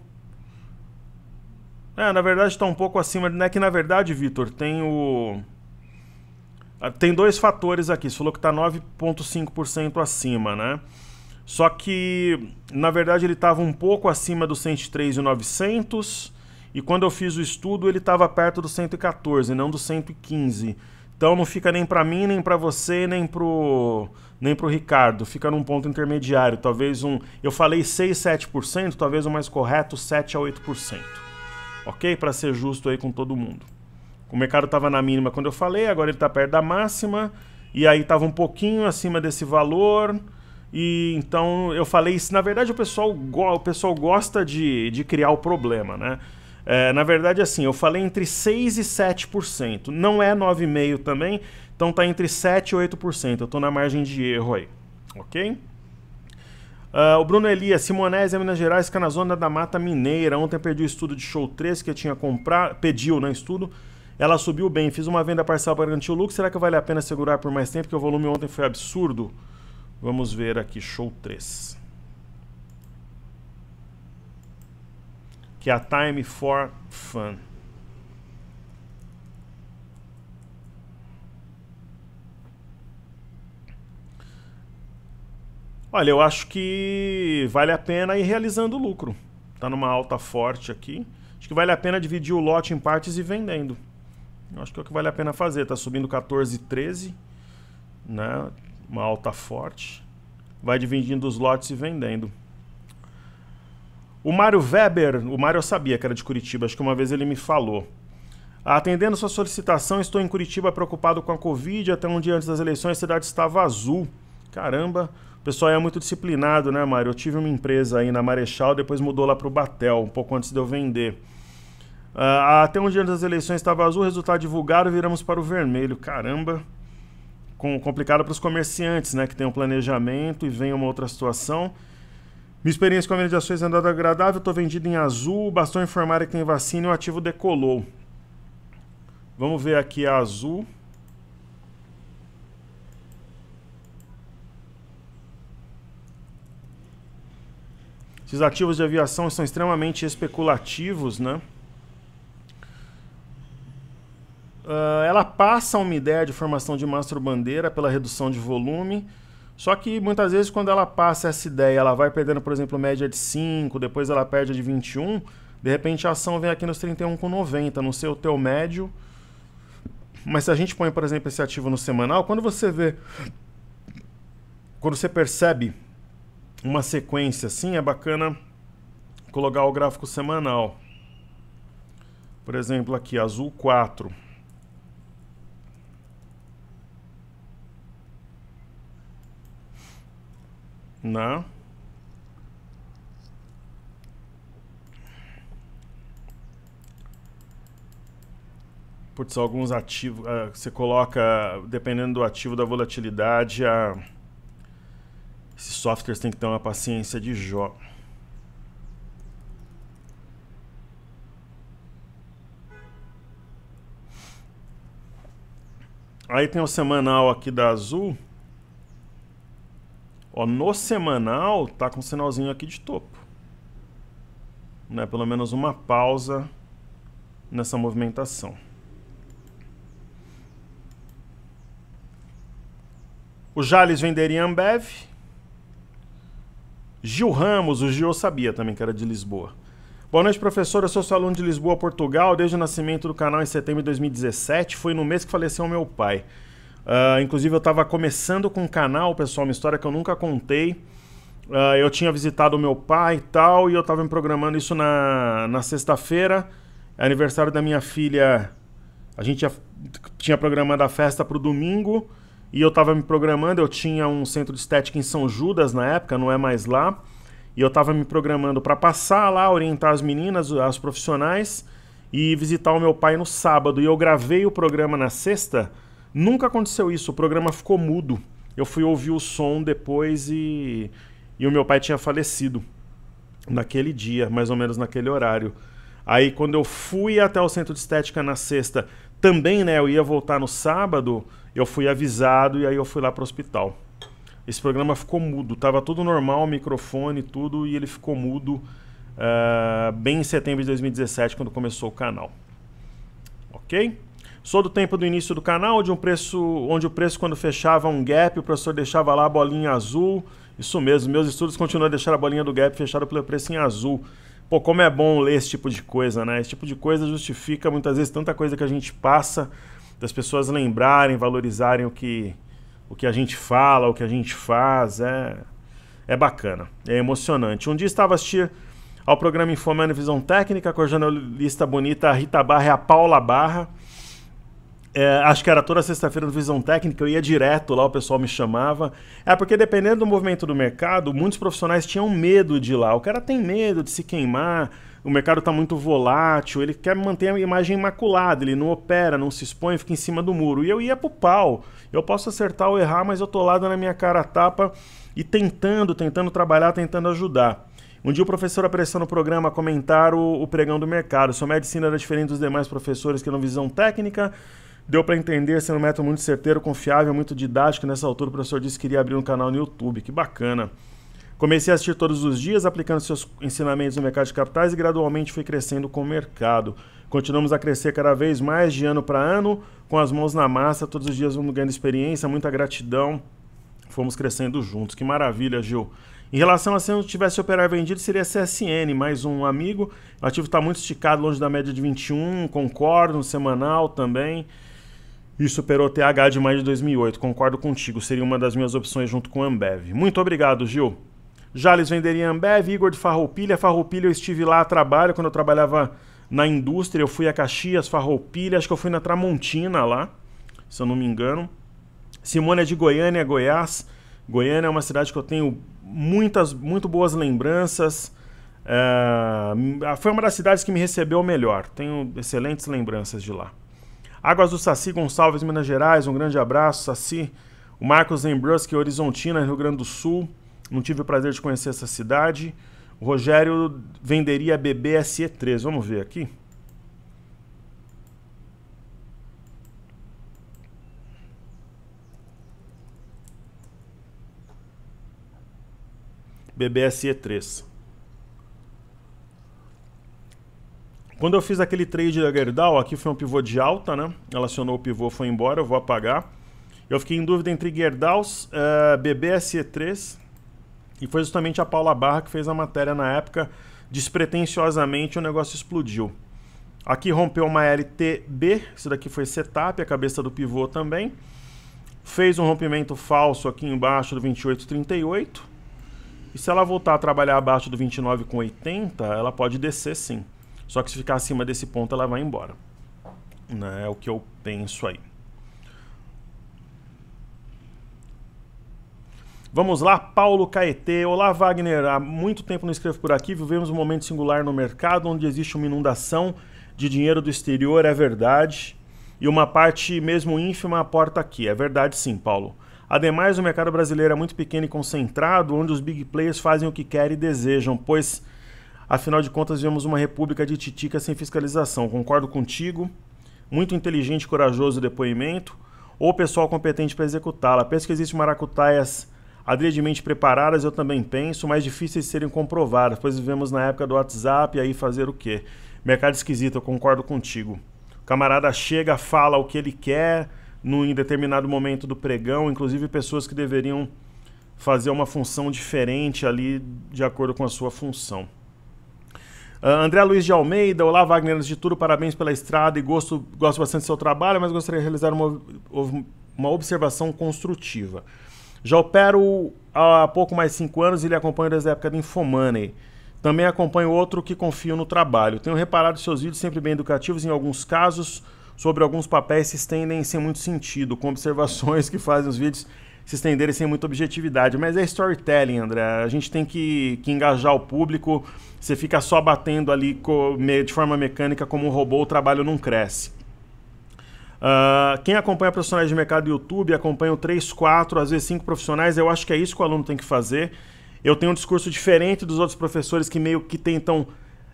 É, na verdade está um pouco acima. Não é que na verdade, Vitor, tem o. Tem dois fatores aqui. Você falou que está 9,5% acima, né? Só que, na verdade, ele estava um pouco acima do 103,900 e quando eu fiz o estudo ele estava perto do 114, não do 115. Então não fica nem para mim, nem para você, nem pro nem pro Ricardo, fica num ponto intermediário, talvez um, eu falei 6, 7%, talvez o mais correto 7 a 8%. OK? Para ser justo aí com todo mundo. O mercado estava na mínima quando eu falei, agora ele está perto da máxima e aí estava um pouquinho acima desse valor. E então eu falei isso. Na verdade, o pessoal, o pessoal gosta de, de criar o problema, né? É, na verdade, assim, eu falei entre 6% e 7%. Não é 9,5% também, então tá entre 7% e 8%. Eu tô na margem de erro aí, ok? Uh, o Bruno Elias, Simonésia, Minas Gerais, fica na zona da Mata Mineira. Ontem perdi o estudo de show 3 que eu tinha comprado, pediu, né, estudo. Ela subiu bem, fiz uma venda parcial para garantir o lucro. Será que vale a pena segurar por mais tempo? Porque o volume ontem foi absurdo. Vamos ver aqui, show 3. que é a Time for Fun. Olha, eu acho que vale a pena ir realizando o lucro. Tá numa alta forte aqui. Acho que vale a pena dividir o lote em partes e vendendo. Eu acho que é o que vale a pena fazer. Tá subindo 14, 13, né? Uma alta forte. Vai dividindo os lotes e vendendo. O Mário Weber, o Mário eu sabia que era de Curitiba, acho que uma vez ele me falou. Atendendo sua solicitação, estou em Curitiba preocupado com a Covid. Até um dia antes das eleições, a cidade estava azul. Caramba, o pessoal é muito disciplinado, né, Mário? Eu tive uma empresa aí na Marechal, depois mudou lá para o Batel, um pouco antes de eu vender. Uh, até um dia antes das eleições estava azul, resultado divulgado, viramos para o vermelho. Caramba, com, complicado para os comerciantes, né, que tem um planejamento e vem uma outra situação. Minha experiência com a venda de ações é andada agradável, estou vendido em azul, bastou informar é que tem vacina e o ativo decolou. Vamos ver aqui a azul. Esses ativos de aviação são extremamente especulativos, né? Uh, ela passa uma ideia de formação de mastro-bandeira pela redução de volume. Só que muitas vezes quando ela passa essa ideia, ela vai perdendo, por exemplo, média de 5, depois ela perde de 21, de repente a ação vem aqui nos 31 com 90, não sei o teu médio. Mas se a gente põe, por exemplo, esse ativo no semanal, quando você vê quando você percebe uma sequência assim, é bacana colocar o gráfico semanal. Por exemplo, aqui azul 4 né? Putz, alguns ativos, ah, você coloca, dependendo do ativo da volatilidade, a... esses softwares têm que ter uma paciência de Jó. Aí tem o semanal aqui da Azul. Ó, no semanal tá com um sinalzinho aqui de topo. Né? Pelo menos uma pausa nessa movimentação. O Jales venderia Ambev. Gil Ramos, o Gil sabia também que era de Lisboa. Boa noite, professor. Eu sou seu aluno de Lisboa, Portugal. Desde o nascimento do canal em setembro de 2017, foi no mês que faleceu meu pai. Uh, inclusive, eu estava começando com um canal, pessoal, uma história que eu nunca contei. Uh, eu tinha visitado o meu pai e tal, e eu estava me programando isso na, na sexta-feira, é aniversário da minha filha. A gente tinha programado a festa para o domingo, e eu estava me programando. Eu tinha um centro de estética em São Judas na época, não é mais lá. E eu estava me programando para passar lá, orientar as meninas, as profissionais, e visitar o meu pai no sábado. E eu gravei o programa na sexta Nunca aconteceu isso, o programa ficou mudo. Eu fui ouvir o som depois e, e o meu pai tinha falecido naquele dia, mais ou menos naquele horário. Aí quando eu fui até o centro de estética na sexta, também, né, eu ia voltar no sábado, eu fui avisado e aí eu fui lá para o hospital. Esse programa ficou mudo, tava tudo normal, microfone, tudo, e ele ficou mudo uh, bem em setembro de 2017, quando começou o canal. Ok? Sou do tempo do início do canal, onde, um preço, onde o preço quando fechava um gap, o professor deixava lá a bolinha azul. Isso mesmo, meus estudos continuam a deixar a bolinha do gap fechada pelo preço em azul. Pô, como é bom ler esse tipo de coisa, né? Esse tipo de coisa justifica muitas vezes tanta coisa que a gente passa, das pessoas lembrarem, valorizarem o que, o que a gente fala, o que a gente faz. É, é bacana, é emocionante. Um dia estava assistindo ao programa Informando Visão Técnica com a jornalista bonita Rita Barra e a Paula Barra. É, acho que era toda sexta-feira no Visão Técnica, eu ia direto lá, o pessoal me chamava. É porque dependendo do movimento do mercado, muitos profissionais tinham medo de ir lá. O cara tem medo de se queimar, o mercado está muito volátil, ele quer manter a imagem imaculada, ele não opera, não se expõe, fica em cima do muro. E eu ia pro pau. Eu posso acertar ou errar, mas eu tô lá dando a minha cara a tapa e tentando, tentando trabalhar, tentando ajudar. Um dia o professor apareceu no programa comentar o, o pregão do mercado. Sua medicina era diferente dos demais professores que eram visão técnica. Deu para entender, sendo assim, um método muito certeiro, confiável, muito didático. Nessa altura, o professor disse que iria abrir um canal no YouTube. Que bacana. Comecei a assistir todos os dias, aplicando seus ensinamentos no mercado de capitais e gradualmente fui crescendo com o mercado. Continuamos a crescer cada vez mais de ano para ano, com as mãos na massa, todos os dias vamos ganhando experiência, muita gratidão. Fomos crescendo juntos. Que maravilha, Gil. Em relação a se eu tivesse operar vendido, seria CSN, mais um amigo. O ativo está muito esticado, longe da média de 21, concordo, um semanal também e superou TH de maio de 2008. Concordo contigo, seria uma das minhas opções junto com a Ambev. Muito obrigado, Gil. Jales venderia Ambev, Igor de Farroupilha. Farroupilha eu estive lá a trabalho, quando eu trabalhava na indústria, eu fui a Caxias, Farroupilha, acho que eu fui na Tramontina lá, se eu não me engano. Simone é de Goiânia, Goiás. Goiânia é uma cidade que eu tenho muitas, muito boas lembranças. É, foi uma das cidades que me recebeu melhor. Tenho excelentes lembranças de lá. Águas do Saci Gonçalves, Minas Gerais, um grande abraço, Saci. O Marcos Zembruski, é Horizontina, Rio Grande do Sul. Não tive o prazer de conhecer essa cidade. O Rogério venderia BBSE3. Vamos ver aqui. BBSE3. Quando eu fiz aquele trade da Gerdau, aqui foi um pivô de alta, né? Ela acionou o pivô, foi embora, eu vou apagar. Eu fiquei em dúvida entre Gerdaus, uh, eh, BBSE3, e foi justamente a Paula Barra que fez a matéria na época. Despretensiosamente o negócio explodiu. Aqui rompeu uma LTB, isso daqui foi setup, a cabeça do pivô também. Fez um rompimento falso aqui embaixo do 28,38. E se ela voltar a trabalhar abaixo do 29,80, ela pode descer sim. Só que se ficar acima desse ponto, ela vai embora. Né? É o que eu penso aí. Vamos lá, Paulo Caetê. Olá, Wagner. Há muito tempo não escrevo por aqui. Vivemos um momento singular no mercado onde existe uma inundação de dinheiro do exterior, é verdade. E uma parte mesmo ínfima aporta aqui. É verdade, sim, Paulo. Ademais, o mercado brasileiro é muito pequeno e concentrado, onde os big players fazem o que querem e desejam, pois Afinal de contas, vemos uma república de titica sem fiscalização. Concordo contigo. Muito inteligente e corajoso o depoimento. Ou pessoal competente para executá-la. Penso que existem maracutaias adredemente preparadas, eu também penso, mas difíceis de serem comprovadas, pois vivemos na época do WhatsApp e aí fazer o quê? Mercado esquisito, eu concordo contigo. O camarada chega, fala o que ele quer no, em determinado momento do pregão, inclusive pessoas que deveriam fazer uma função diferente ali de acordo com a sua função. Uh, André Luiz de Almeida, olá Wagner, antes de tudo, parabéns pela estrada e gosto, gosto bastante do seu trabalho, mas gostaria de realizar uma, uma observação construtiva. Já opero há pouco mais de 5 anos e lhe acompanho desde a época do Infomoney. Também acompanho outro que confio no trabalho. Tenho reparado seus vídeos sempre bem educativos, em alguns casos, sobre alguns papéis se estendem sem muito sentido, com observações que fazem os vídeos se estenderem sem muita objetividade. Mas é storytelling, André. A gente tem que, que engajar o público. Você fica só batendo ali de forma mecânica como um robô, o trabalho não cresce. Uh, quem acompanha profissionais de mercado do YouTube, acompanha três, quatro, às vezes cinco profissionais, eu acho que é isso que o aluno tem que fazer. Eu tenho um discurso diferente dos outros professores que meio que tentam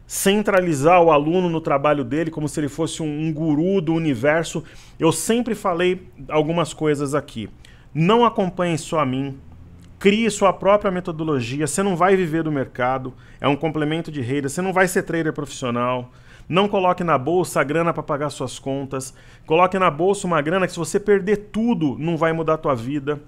centralizar o aluno no trabalho dele, como se ele fosse um, um guru do universo. Eu sempre falei algumas coisas aqui. Não acompanhe só a mim. Crie sua própria metodologia. Você não vai viver do mercado. É um complemento de renda. Você não vai ser trader profissional. Não coloque na bolsa a grana para pagar suas contas. Coloque na bolsa uma grana que se você perder tudo, não vai mudar a tua vida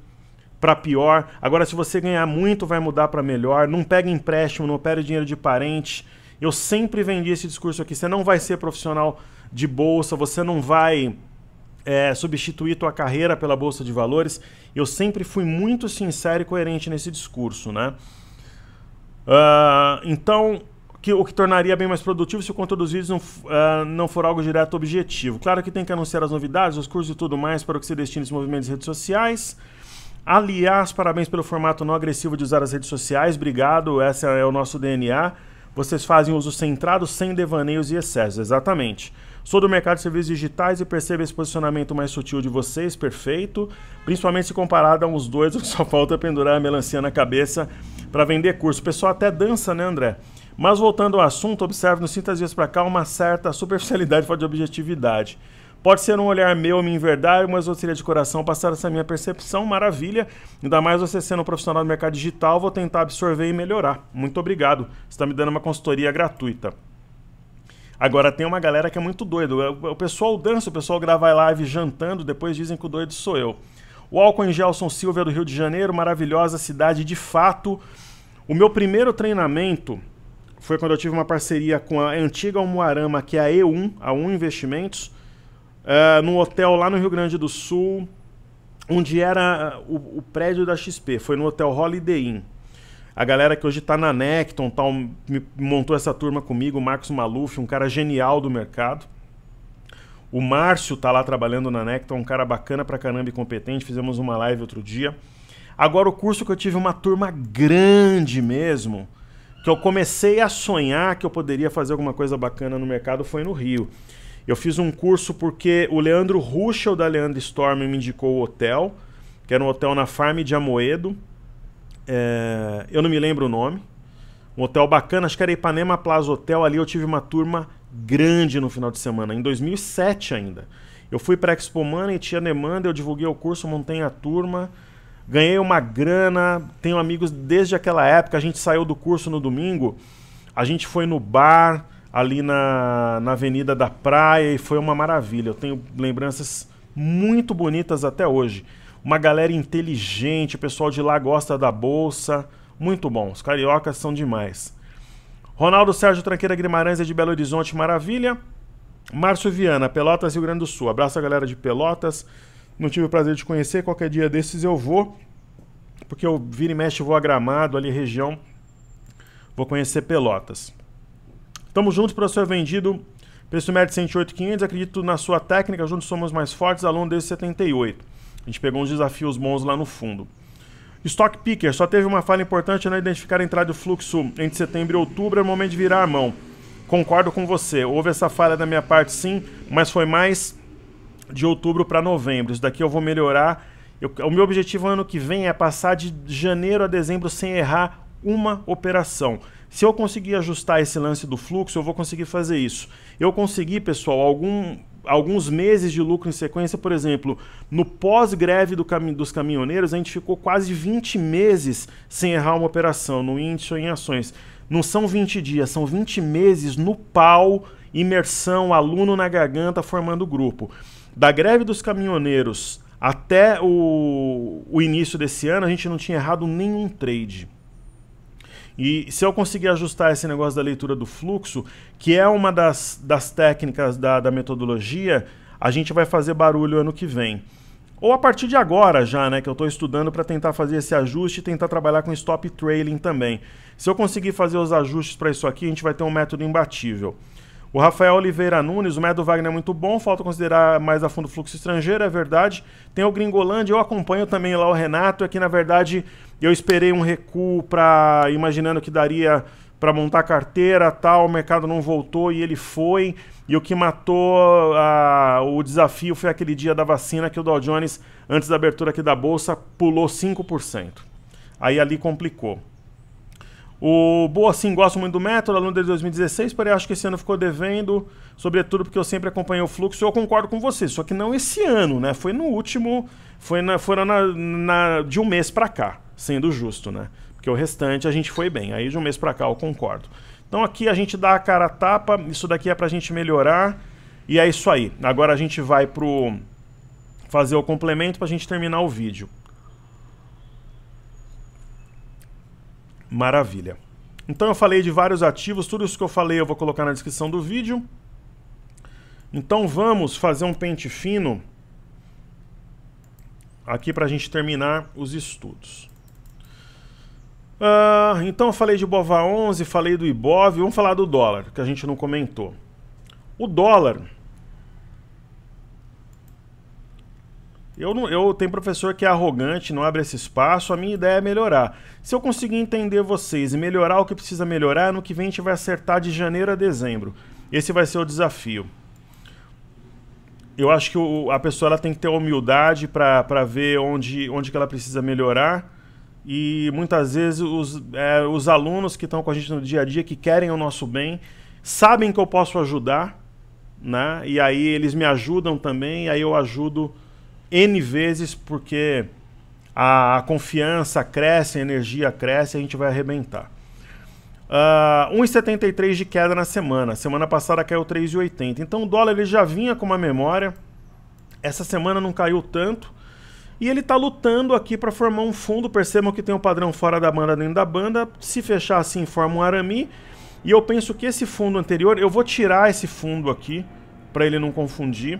para pior. Agora se você ganhar muito, vai mudar para melhor. Não pegue empréstimo, não perde dinheiro de parente. Eu sempre vendi esse discurso aqui. Você não vai ser profissional de bolsa, você não vai é, substituir tua carreira pela bolsa de valores. Eu sempre fui muito sincero e coerente nesse discurso, né? Uh, então, que, o que tornaria bem mais produtivo se o conteúdo dos vídeos não, uh, não for algo direto objetivo. Claro que tem que anunciar as novidades, os cursos e tudo mais para o que se destina os movimentos de redes sociais. Aliás, parabéns pelo formato não agressivo de usar as redes sociais. Obrigado, esse é o nosso DNA. Vocês fazem uso centrado, sem devaneios e excessos. Exatamente. Sou do mercado de serviços digitais e percebo esse posicionamento mais sutil de vocês, perfeito. Principalmente se comparado a uns dois, só falta é pendurar a melancia na cabeça para vender curso. O pessoal até dança, né, André? Mas voltando ao assunto, observo nos cintas dias para cá uma certa superficialidade fora de objetividade. Pode ser um olhar meu, minha verdade, mas eu gostaria de coração passar essa minha percepção, maravilha. Ainda mais você sendo um profissional do mercado digital, vou tentar absorver e melhorar. Muito obrigado. Você está me dando uma consultoria gratuita. Agora tem uma galera que é muito doido. É, o pessoal dança, o pessoal grava live jantando, depois dizem que o doido sou eu. O álcool em Gelson Silva é do Rio de Janeiro, maravilhosa cidade de fato. O meu primeiro treinamento foi quando eu tive uma parceria com a antiga Almoarama, que é a E1, a 1 Investimentos, uh, num hotel lá no Rio Grande do Sul, onde era eh, o, o prédio da XP. Foi no hotel Holiday Inn. A galera que hoje está na Necton, tal, me montou essa turma comigo, o Marcos Maluf, um cara genial do mercado. O Márcio está lá trabalhando na Necton, um cara bacana pra caramba e competente. Fizemos uma live outro dia. Agora o curso que eu tive uma turma grande mesmo, que eu comecei a sonhar que eu poderia fazer alguma coisa bacana no mercado foi no Rio. Eu fiz um curso porque o Leandro Ruschel da Leandro Storm me indicou o hotel, que era um hotel na Farm de Amoedo. É, eu não me lembro o nome. Um hotel bacana, acho que era Ipanema Plaza Hotel. Ali eu tive uma turma grande no final de semana, em 2007 ainda. Eu fui para Expo Money, tinha demanda, eu divulguei o curso, montei a turma. Ganhei uma grana, tenho amigos desde aquela época. A gente saiu do curso no domingo, a gente foi no bar ali na, na Avenida da Praia e foi uma maravilha. Eu tenho lembranças muito bonitas até hoje uma galera inteligente, o pessoal de lá gosta da bolsa. Muito bom, os cariocas são demais. Ronaldo Sérgio Tranqueira Grimarães é de Belo Horizonte, maravilha. Márcio Viana, Pelotas, Rio Grande do Sul. Abraço a galera de Pelotas. Não tive o prazer de conhecer, qualquer dia desses eu vou, porque eu vira e mexe, vou a Gramado, ali região, vou conhecer Pelotas. Tamo juntos, professor vendido. Preço médio 108,500. Acredito na sua técnica. Juntos somos mais fortes. Aluno desde 78. A gente pegou uns desafios bons lá no fundo. Stock Picker só teve uma falha importante na identificar a entrada do fluxo entre setembro e outubro, é o momento de virar a mão. Concordo com você, houve essa falha da minha parte sim, mas foi mais de outubro para novembro. Isso daqui eu vou melhorar. Eu, o meu objetivo ano que vem é passar de janeiro a dezembro sem errar uma operação. Se eu conseguir ajustar esse lance do fluxo, eu vou conseguir fazer isso. Eu consegui, pessoal, algum alguns meses de lucro em sequência, por exemplo, no pós-greve do dos caminhoneiros, a gente ficou quase 20 meses sem errar uma operação, no índice ou em ações. Não são 20 dias, são 20 meses no pau, imersão, aluno na garganta, formando grupo. Da greve dos caminhoneiros até o, o início desse ano, a gente não tinha errado nenhum trade. E se eu conseguir ajustar esse negócio da leitura do fluxo, que é uma das, das técnicas da, da metodologia, a gente vai fazer barulho ano que vem. Ou a partir de agora já, né, que eu estou estudando para tentar fazer esse ajuste e tentar trabalhar com stop trailing também. Se eu conseguir fazer os ajustes para isso aqui, a gente vai ter um método imbatível. O Rafael Oliveira Nunes, o método Wagner é muito bom, falta considerar mais a fundo o fluxo estrangeiro, é verdade. Tem o Gringolândia, eu acompanho também lá o Renato, é que na verdade eu esperei um recuo para imaginando que daria para montar carteira, tal, o mercado não voltou e ele foi. E o que matou a, o desafio foi aquele dia da vacina que o Dow Jones, antes da abertura aqui da bolsa, pulou 5%. Aí ali complicou. O Boa sim, gosto muito do método, aluno desde 2016, porém acho que esse ano ficou devendo, sobretudo porque eu sempre acompanhei o fluxo. Eu concordo com você, só que não esse ano, né? Foi no último, foi na, foram na, na de um mês para cá sendo justo, né? Porque o restante a gente foi bem. Aí de um mês para cá eu concordo. Então aqui a gente dá a cara a tapa, isso daqui é para a gente melhorar. E é isso aí. Agora a gente vai pro fazer o complemento para a gente terminar o vídeo. Maravilha. Então eu falei de vários ativos, tudo isso que eu falei eu vou colocar na descrição do vídeo. Então vamos fazer um pente fino aqui para a gente terminar os estudos. Uh, então eu falei de Bova 11, falei do Ibov, vamos falar do dólar, que a gente não comentou. O dólar. Eu, não, eu tenho professor que é arrogante, não abre esse espaço. A minha ideia é melhorar. Se eu conseguir entender vocês e melhorar o que precisa melhorar, no que vem a gente vai acertar de janeiro a dezembro. Esse vai ser o desafio. Eu acho que o, a pessoa ela tem que ter humildade para ver onde, onde que ela precisa melhorar e muitas vezes os, é, os alunos que estão com a gente no dia a dia, que querem o nosso bem, sabem que eu posso ajudar, né? E aí eles me ajudam também, e aí eu ajudo N vezes, porque a, a confiança cresce, a energia cresce, a gente vai arrebentar. Uh, ah, 1,73 de queda na semana. Semana passada caiu 3,80. Então o dólar ele já vinha com uma memória. Essa semana não caiu tanto. E ele está lutando aqui para formar um fundo. Percebam que tem um padrão fora da banda dentro da banda. Se fechar assim, forma um arame. E eu penso que esse fundo anterior, eu vou tirar esse fundo aqui, para ele não confundir.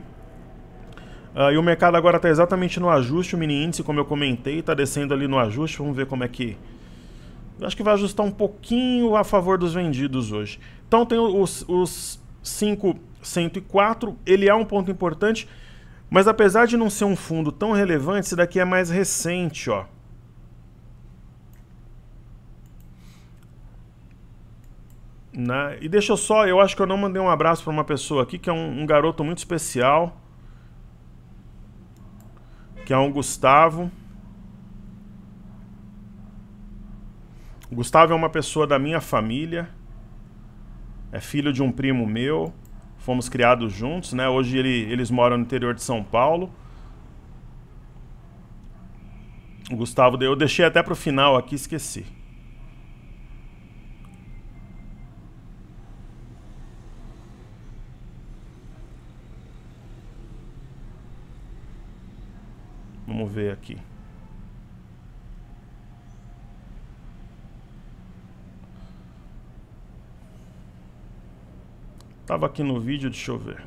Uh, e o mercado agora está exatamente no ajuste, o mini índice, como eu comentei, está descendo ali no ajuste. Vamos ver como é que... Eu acho que vai ajustar um pouquinho a favor dos vendidos hoje. Então tem os, os 504, ele é um ponto importante mas apesar de não ser um fundo tão relevante, esse daqui é mais recente, ó. Né? E deixa eu só, eu acho que eu não mandei um abraço para uma pessoa aqui que é um, um garoto muito especial, que é um Gustavo. O Gustavo é uma pessoa da minha família, é filho de um primo meu fomos criados juntos, né? Hoje ele, eles moram no interior de São Paulo. O Gustavo, eu deixei até para o final aqui, esqueci. Vamos ver aqui. Tava aqui no vídeo, deixa eu ver.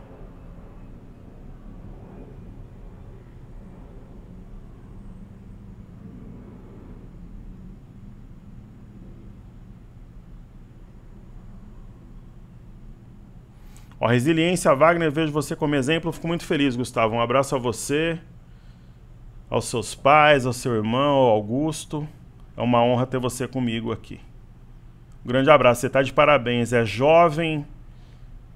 Ó, resiliência Wagner, vejo você como exemplo, fico muito feliz, Gustavo. Um abraço a você, aos seus pais, ao seu irmão, ao Augusto. É uma honra ter você comigo aqui. Um grande abraço, você está de parabéns, é jovem,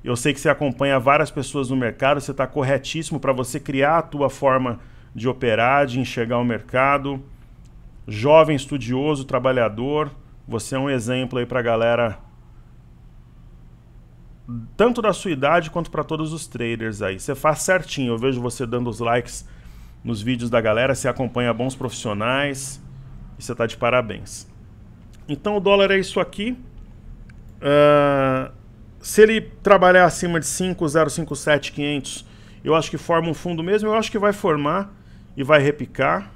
eu sei que você acompanha várias pessoas no mercado, você está corretíssimo para você criar a tua forma de operar, de enxergar o mercado. Jovem, estudioso, trabalhador, você é um exemplo aí para a galera, tanto da sua idade quanto para todos os traders aí. Você faz certinho, eu vejo você dando os likes nos vídeos da galera, você acompanha bons profissionais e você está de parabéns. Então o dólar é isso aqui. Uh... Se ele trabalhar acima de 5057500, 500, eu acho que forma um fundo mesmo. Eu acho que vai formar e vai repicar.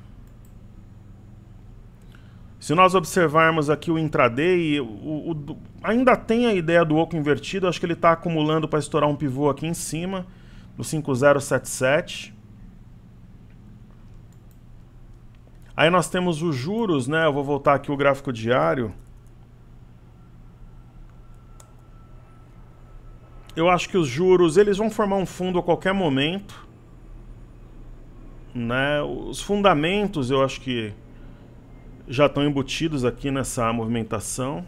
Se nós observarmos aqui o intraday, o, o, ainda tem a ideia do oco invertido. Acho que ele está acumulando para estourar um pivô aqui em cima, no 5077. Aí nós temos os juros, né? Eu vou voltar aqui o gráfico diário. Eu acho que os juros, eles vão formar um fundo a qualquer momento. Né? Os fundamentos, eu acho que já estão embutidos aqui nessa movimentação.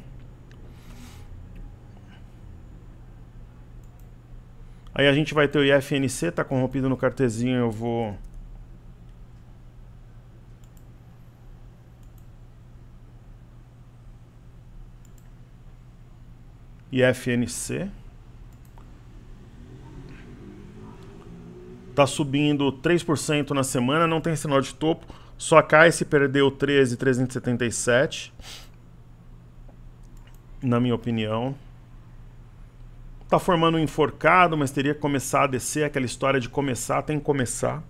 Aí a gente vai ter o IFNC, tá corrompido no cartezinho, eu vou... IFNC. está subindo 3% na semana, não tem sinal de topo, só cai se perdeu 13,377, na minha opinião. Está formando um enforcado, mas teria que começar a descer, aquela história de começar tem que começar.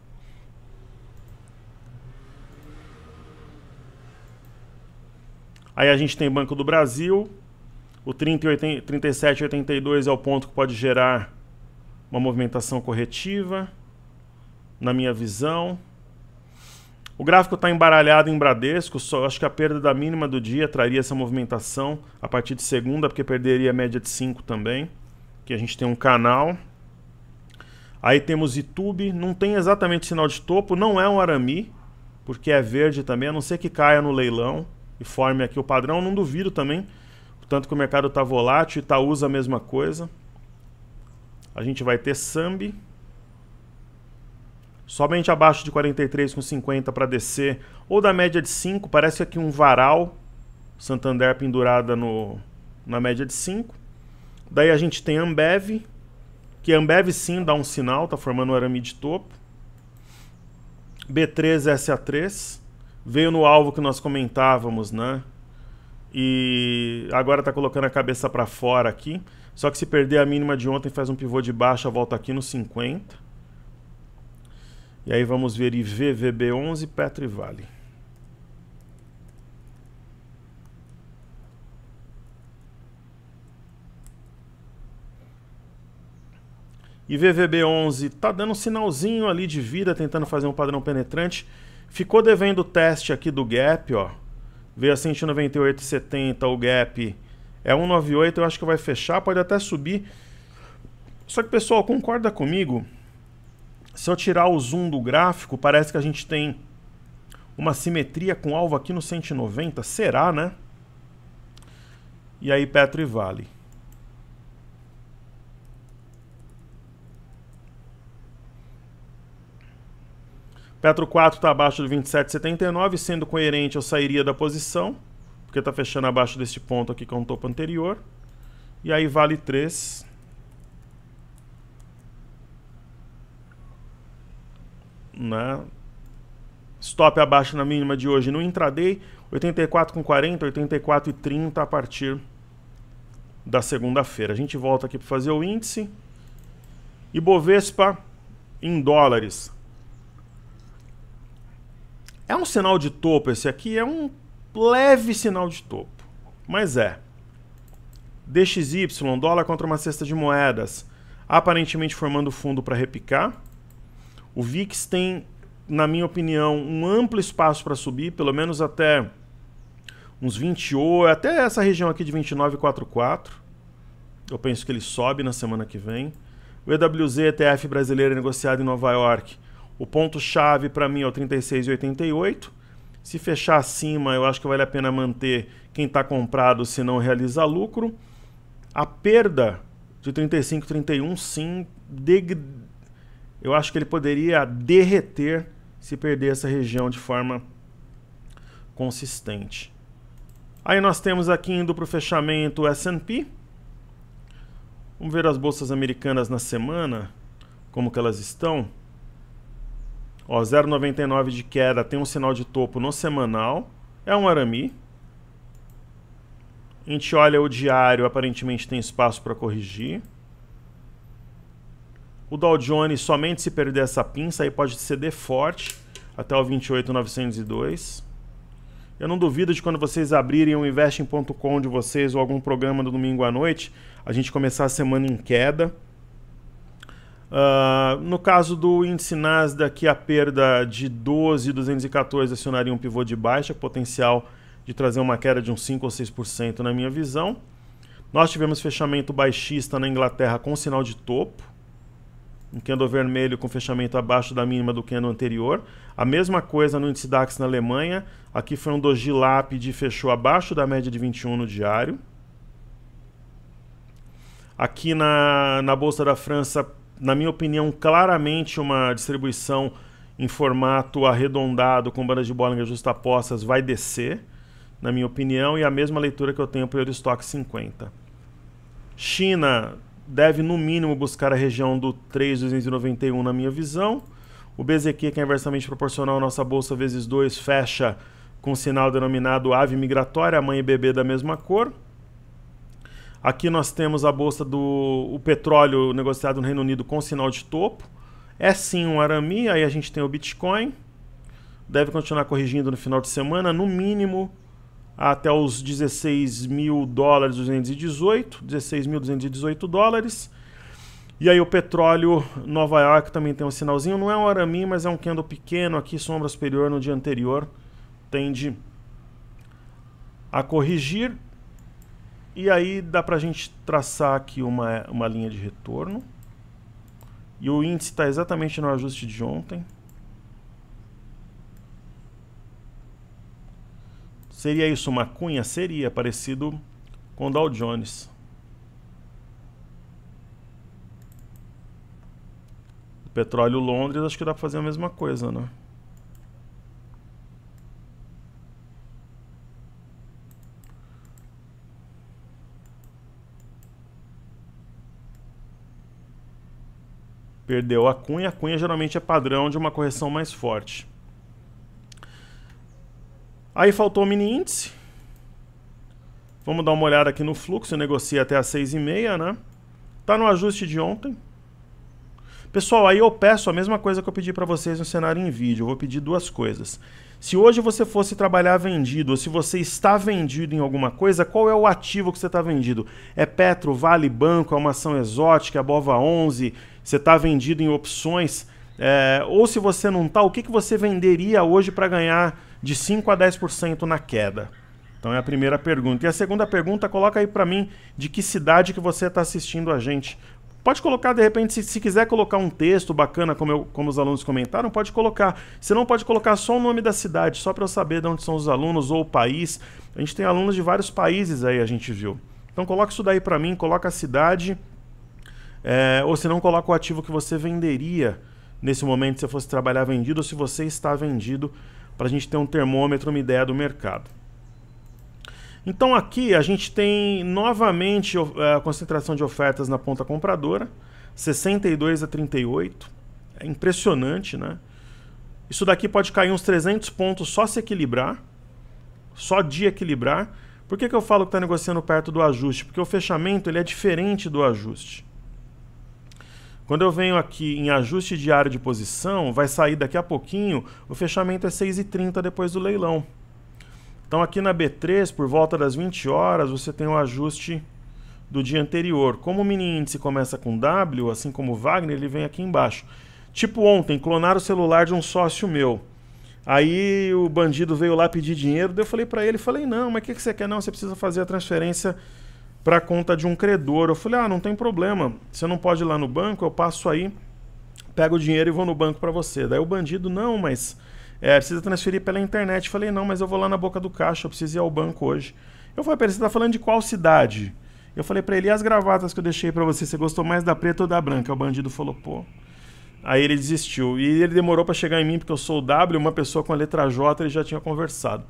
Aí a gente tem Banco do Brasil, o 37,82 é o ponto que pode gerar uma movimentação corretiva na minha visão. O gráfico está embaralhado em Bradesco, só acho que a perda da mínima do dia traria essa movimentação a partir de segunda, porque perderia a média de 5 também. Que a gente tem um canal. Aí temos YouTube, não tem exatamente sinal de topo, não é um arami, porque é verde também, a não ser que caia no leilão e forme aqui o padrão, não duvido também, tanto que o mercado está volátil, tá usa a mesma coisa. A gente vai ter Sambi somente abaixo de 43,50 para descer, ou da média de 5, parece aqui um varal, Santander pendurada no, na média de 5. Daí a gente tem Ambev, que Ambev sim dá um sinal, está formando um arame de topo. B3SA3 veio no alvo que nós comentávamos, né? E agora está colocando a cabeça para fora aqui. Só que se perder a mínima de ontem, faz um pivô de baixa, volta aqui no 50. E aí vamos ver IVVB 11 Petro e Vale. 11 tá dando um sinalzinho ali de vida, tentando fazer um padrão penetrante. Ficou devendo o teste aqui do gap, ó. Veio a 198,70 o gap. É 198, eu acho que vai fechar, pode até subir. Só que, pessoal, concorda comigo se eu tirar o zoom do gráfico, parece que a gente tem uma simetria com alvo aqui no 190. Será, né? E aí Petro e Vale. Petro 4 está abaixo de 27,79, sendo coerente eu sairia da posição, porque está fechando abaixo deste ponto aqui que é um topo anterior. E aí vale 3. Né? Stop abaixo na mínima de hoje no intraday, 84,40, 84,30 a partir da segunda-feira. A gente volta aqui para fazer o índice. E Bovespa em dólares. É um sinal de topo esse aqui, é um leve sinal de topo. Mas é. DXY, dólar contra uma cesta de moedas, aparentemente formando fundo para repicar. O VIX tem, na minha opinião, um amplo espaço para subir, pelo menos até uns 28, até essa região aqui de 29,44. Eu penso que ele sobe na semana que vem. O EWZ ETF brasileiro é negociado em Nova York. O ponto-chave para mim é o 36,88. Se fechar acima, eu acho que vale a pena manter quem está comprado se não realiza lucro. A perda de 35,31 sim eu acho que ele poderia derreter se perder essa região de forma consistente. Aí nós temos aqui indo para o fechamento S&P. Vamos ver as bolsas americanas na semana, como que elas estão. 0,99 de queda, tem um sinal de topo no semanal, é um arami. A gente olha o diário, aparentemente tem espaço para corrigir. O Dow Jones somente se perder essa pinça aí pode ceder forte até o 28,902. Eu não duvido de quando vocês abrirem o investing.com de vocês ou algum programa do domingo à noite, a gente começar a semana em queda. Uh, no caso do índice Nasdaq, a perda de 12,214 acionaria um pivô de baixa, potencial de trazer uma queda de uns 5 ou 6% na minha visão. Nós tivemos fechamento baixista na Inglaterra com sinal de topo um candle vermelho com fechamento abaixo da mínima do candle anterior. A mesma coisa no índice DAX na Alemanha. Aqui foi um doji lápide, fechou abaixo da média de 21 no diário. Aqui na, na Bolsa da França, na minha opinião, claramente uma distribuição em formato arredondado com bandas de Bollinger justapostas vai descer, na minha opinião, e é a mesma leitura que eu tenho para o Eurostock 50. China deve no mínimo buscar a região do 3,291 na minha visão. O BZQ, que é inversamente proporcional à nossa bolsa vezes 2, fecha com sinal denominado ave migratória, mãe e bebê da mesma cor. Aqui nós temos a bolsa do o petróleo negociado no Reino Unido com sinal de topo. É sim um arame, aí a gente tem o Bitcoin. Deve continuar corrigindo no final de semana, no mínimo até os 16 mil dólares 218, 16.218 dólares. E aí o petróleo Nova York também tem um sinalzinho, não é um araminho, mas é um candle pequeno aqui, sombra superior no dia anterior, tende a corrigir. E aí dá para a gente traçar aqui uma, uma linha de retorno. E o índice está exatamente no ajuste de ontem. Seria isso uma cunha? Seria, parecido com Dow Jones. Petróleo Londres, acho que dá para fazer a mesma coisa, né? Perdeu a cunha. A cunha geralmente é padrão de uma correção mais forte. Aí faltou o mini índice. Vamos dar uma olhada aqui no fluxo, negocia até as meia, né? Tá no ajuste de ontem. Pessoal, aí eu peço a mesma coisa que eu pedi para vocês no cenário em vídeo. Eu vou pedir duas coisas. Se hoje você fosse trabalhar vendido, ou se você está vendido em alguma coisa, qual é o ativo que você está vendido? É Petro, Vale Banco, é uma ação exótica, é a Bova 11, você está vendido em opções? É... ou se você não está, o que, que você venderia hoje para ganhar de 5 a 10% na queda? Então é a primeira pergunta. E a segunda pergunta, coloca aí para mim de que cidade que você está assistindo a gente. Pode colocar, de repente, se, se quiser colocar um texto bacana, como, eu, como os alunos comentaram, pode colocar. Se não, pode colocar só o nome da cidade, só para eu saber de onde são os alunos ou o país. A gente tem alunos de vários países aí, a gente viu. Então coloca isso daí para mim, coloca a cidade, é, ou se não, coloca o ativo que você venderia nesse momento, se fosse trabalhar vendido, ou se você está vendido para a gente ter um termômetro, uma ideia do mercado. Então aqui a gente tem novamente é, a concentração de ofertas na ponta compradora, 62 a 38. É impressionante, né? Isso daqui pode cair uns 300 pontos só se equilibrar, só de equilibrar. Por que, que eu falo que está negociando perto do ajuste? Porque o fechamento ele é diferente do ajuste. Quando eu venho aqui em ajuste diário de posição, vai sair daqui a pouquinho, o fechamento é 6,30 depois do leilão. Então aqui na B3, por volta das 20 horas, você tem o ajuste do dia anterior. Como o mini índice começa com W, assim como o Wagner, ele vem aqui embaixo. Tipo ontem, clonar o celular de um sócio meu. Aí o bandido veio lá pedir dinheiro, eu falei para ele, falei, não, mas o que, que você quer? Não, você precisa fazer a transferência para conta de um credor. Eu falei: "Ah, não tem problema. Você não pode ir lá no banco, eu passo aí, pego o dinheiro e vou no banco para você". Daí o bandido: "Não, mas é, precisa transferir pela internet". Eu falei: "Não, mas eu vou lá na boca do caixa, eu preciso ir ao banco hoje". Eu falei: "Pera, você tá falando de qual cidade?" Eu falei para ele: "E as gravatas que eu deixei para você, você gostou mais da preta ou da branca?". O bandido falou: "Pô, Aí ele desistiu. E ele demorou para chegar em mim, porque eu sou o W, uma pessoa com a letra J, ele já tinha conversado.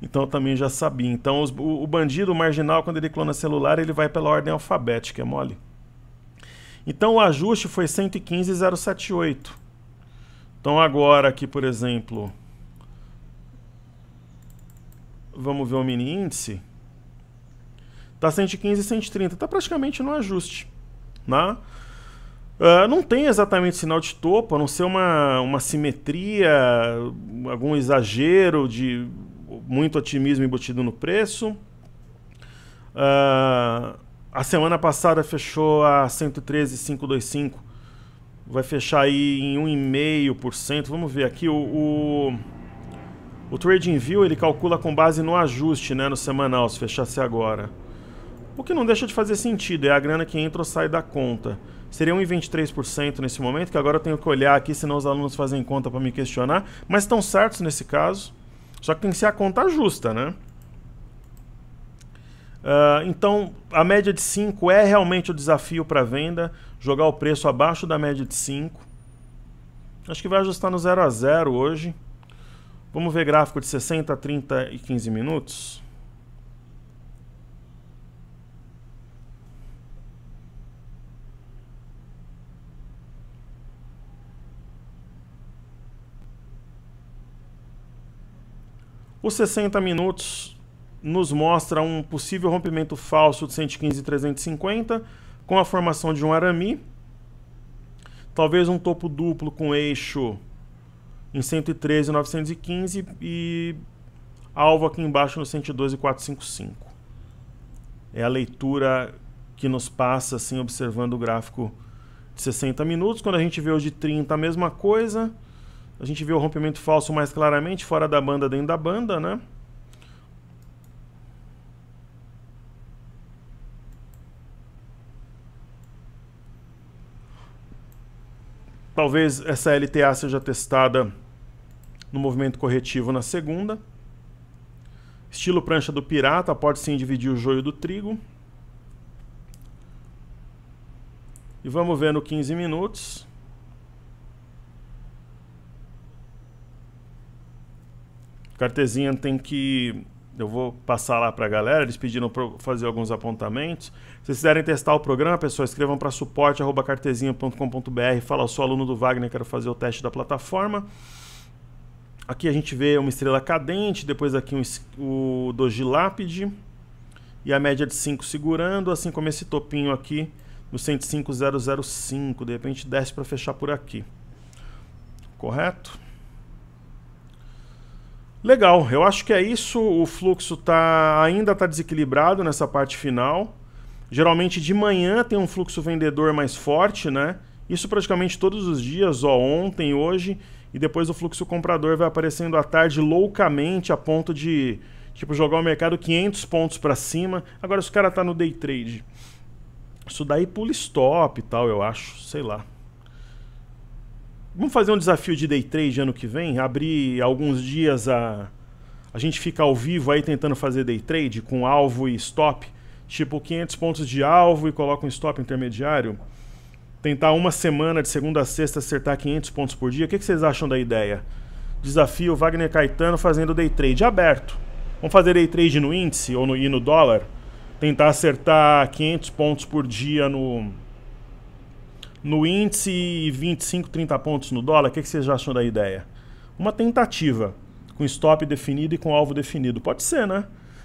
Então eu também já sabia. Então os, o, o, bandido, o marginal, quando ele clona celular, ele vai pela ordem alfabética, é mole. Então o ajuste foi 115,078. Então agora aqui, por exemplo, vamos ver o mini índice. Tá 115 e 130, tá praticamente no ajuste, né? Uh, não tem exatamente sinal de topo, a não ser uma, uma simetria, algum exagero de muito otimismo embutido no preço. Uh, a semana passada fechou a 113,525. Vai fechar aí em 1,5%. Vamos ver aqui. O, o, o TradingView ele calcula com base no ajuste né, no semanal, se fechasse agora. O que não deixa de fazer sentido, é a grana que entra ou sai da conta. Seria 1,23% nesse momento, que agora eu tenho que olhar aqui, senão os alunos fazem conta para me questionar. Mas estão certos nesse caso. Só que tem que ser a conta justa, né? Uh, então, a média de 5 é realmente o desafio para venda, jogar o preço abaixo da média de 5. Acho que vai ajustar no 0 a 0 hoje. Vamos ver gráfico de 60, 30 e 15 minutos. Os 60 minutos nos mostra um possível rompimento falso de 115 e 350 com a formação de um arame, talvez um topo duplo com eixo em 113 e 915 e alvo aqui embaixo no 112 e 455. É a leitura que nos passa assim observando o gráfico de 60 minutos, quando a gente vê o de 30 a mesma coisa a gente vê o rompimento falso mais claramente fora da banda, dentro da banda, né? Talvez essa LTA seja testada no movimento corretivo na segunda. Estilo prancha do pirata, pode sim dividir o joio do trigo. E vamos ver no 15 minutos. Cartezinha tem que. Eu vou passar lá para a galera, eles pediram para fazer alguns apontamentos. Se vocês quiserem testar o programa, pessoal, escrevam para suporte.cartezinha.com.br. Fala, sou aluno do Wagner, quero fazer o teste da plataforma. Aqui a gente vê uma estrela cadente, depois aqui um, o doji lápide e a média de 5 segurando, assim como esse topinho aqui no 105005, de repente desce para fechar por aqui. Correto? Legal, eu acho que é isso. O fluxo tá, ainda está desequilibrado nessa parte final. Geralmente de manhã tem um fluxo vendedor mais forte, né? Isso praticamente todos os dias, ó, ontem, hoje, e depois o fluxo comprador vai aparecendo à tarde loucamente a ponto de tipo jogar o mercado 500 pontos para cima. Agora os cara tá no day trade. Isso daí pula stop e tal, eu acho, sei lá. Vamos fazer um desafio de day trade ano que vem? Abrir alguns dias a. A gente fica ao vivo aí tentando fazer day trade com alvo e stop. Tipo, 500 pontos de alvo e coloca um stop intermediário. Tentar uma semana, de segunda a sexta, acertar 500 pontos por dia. O que, vocês acham da ideia? Desafio Wagner Caetano fazendo day trade aberto. Vamos fazer day trade no índice ou no, e no dólar? Tentar acertar 500 pontos por dia no no índice 25, 30 pontos no dólar, o que, que vocês acham da ideia? Uma tentativa, com stop definido e com alvo definido. Pode ser, né?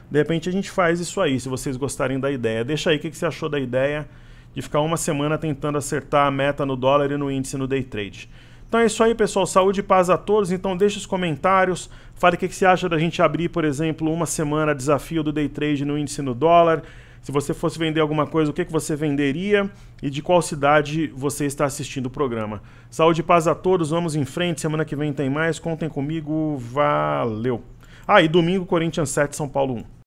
De repente a gente faz isso aí, se vocês gostarem da ideia. Deixa aí o que, que você achou da ideia de ficar uma semana tentando acertar a meta no dólar e no índice no day trade. Então é isso aí, pessoal. Saúde e paz a todos. Então deixe os comentários. Fale o que você acha da gente abrir, por exemplo, uma semana desafio do day trade no índice no dólar. Se você fosse vender alguma coisa, o que, que você venderia e de qual cidade você está assistindo o programa. Saúde e paz a todos, vamos em frente. Semana que vem tem mais. Contem comigo. Valeu. Ah, e domingo, Corinthians 7, São Paulo 1.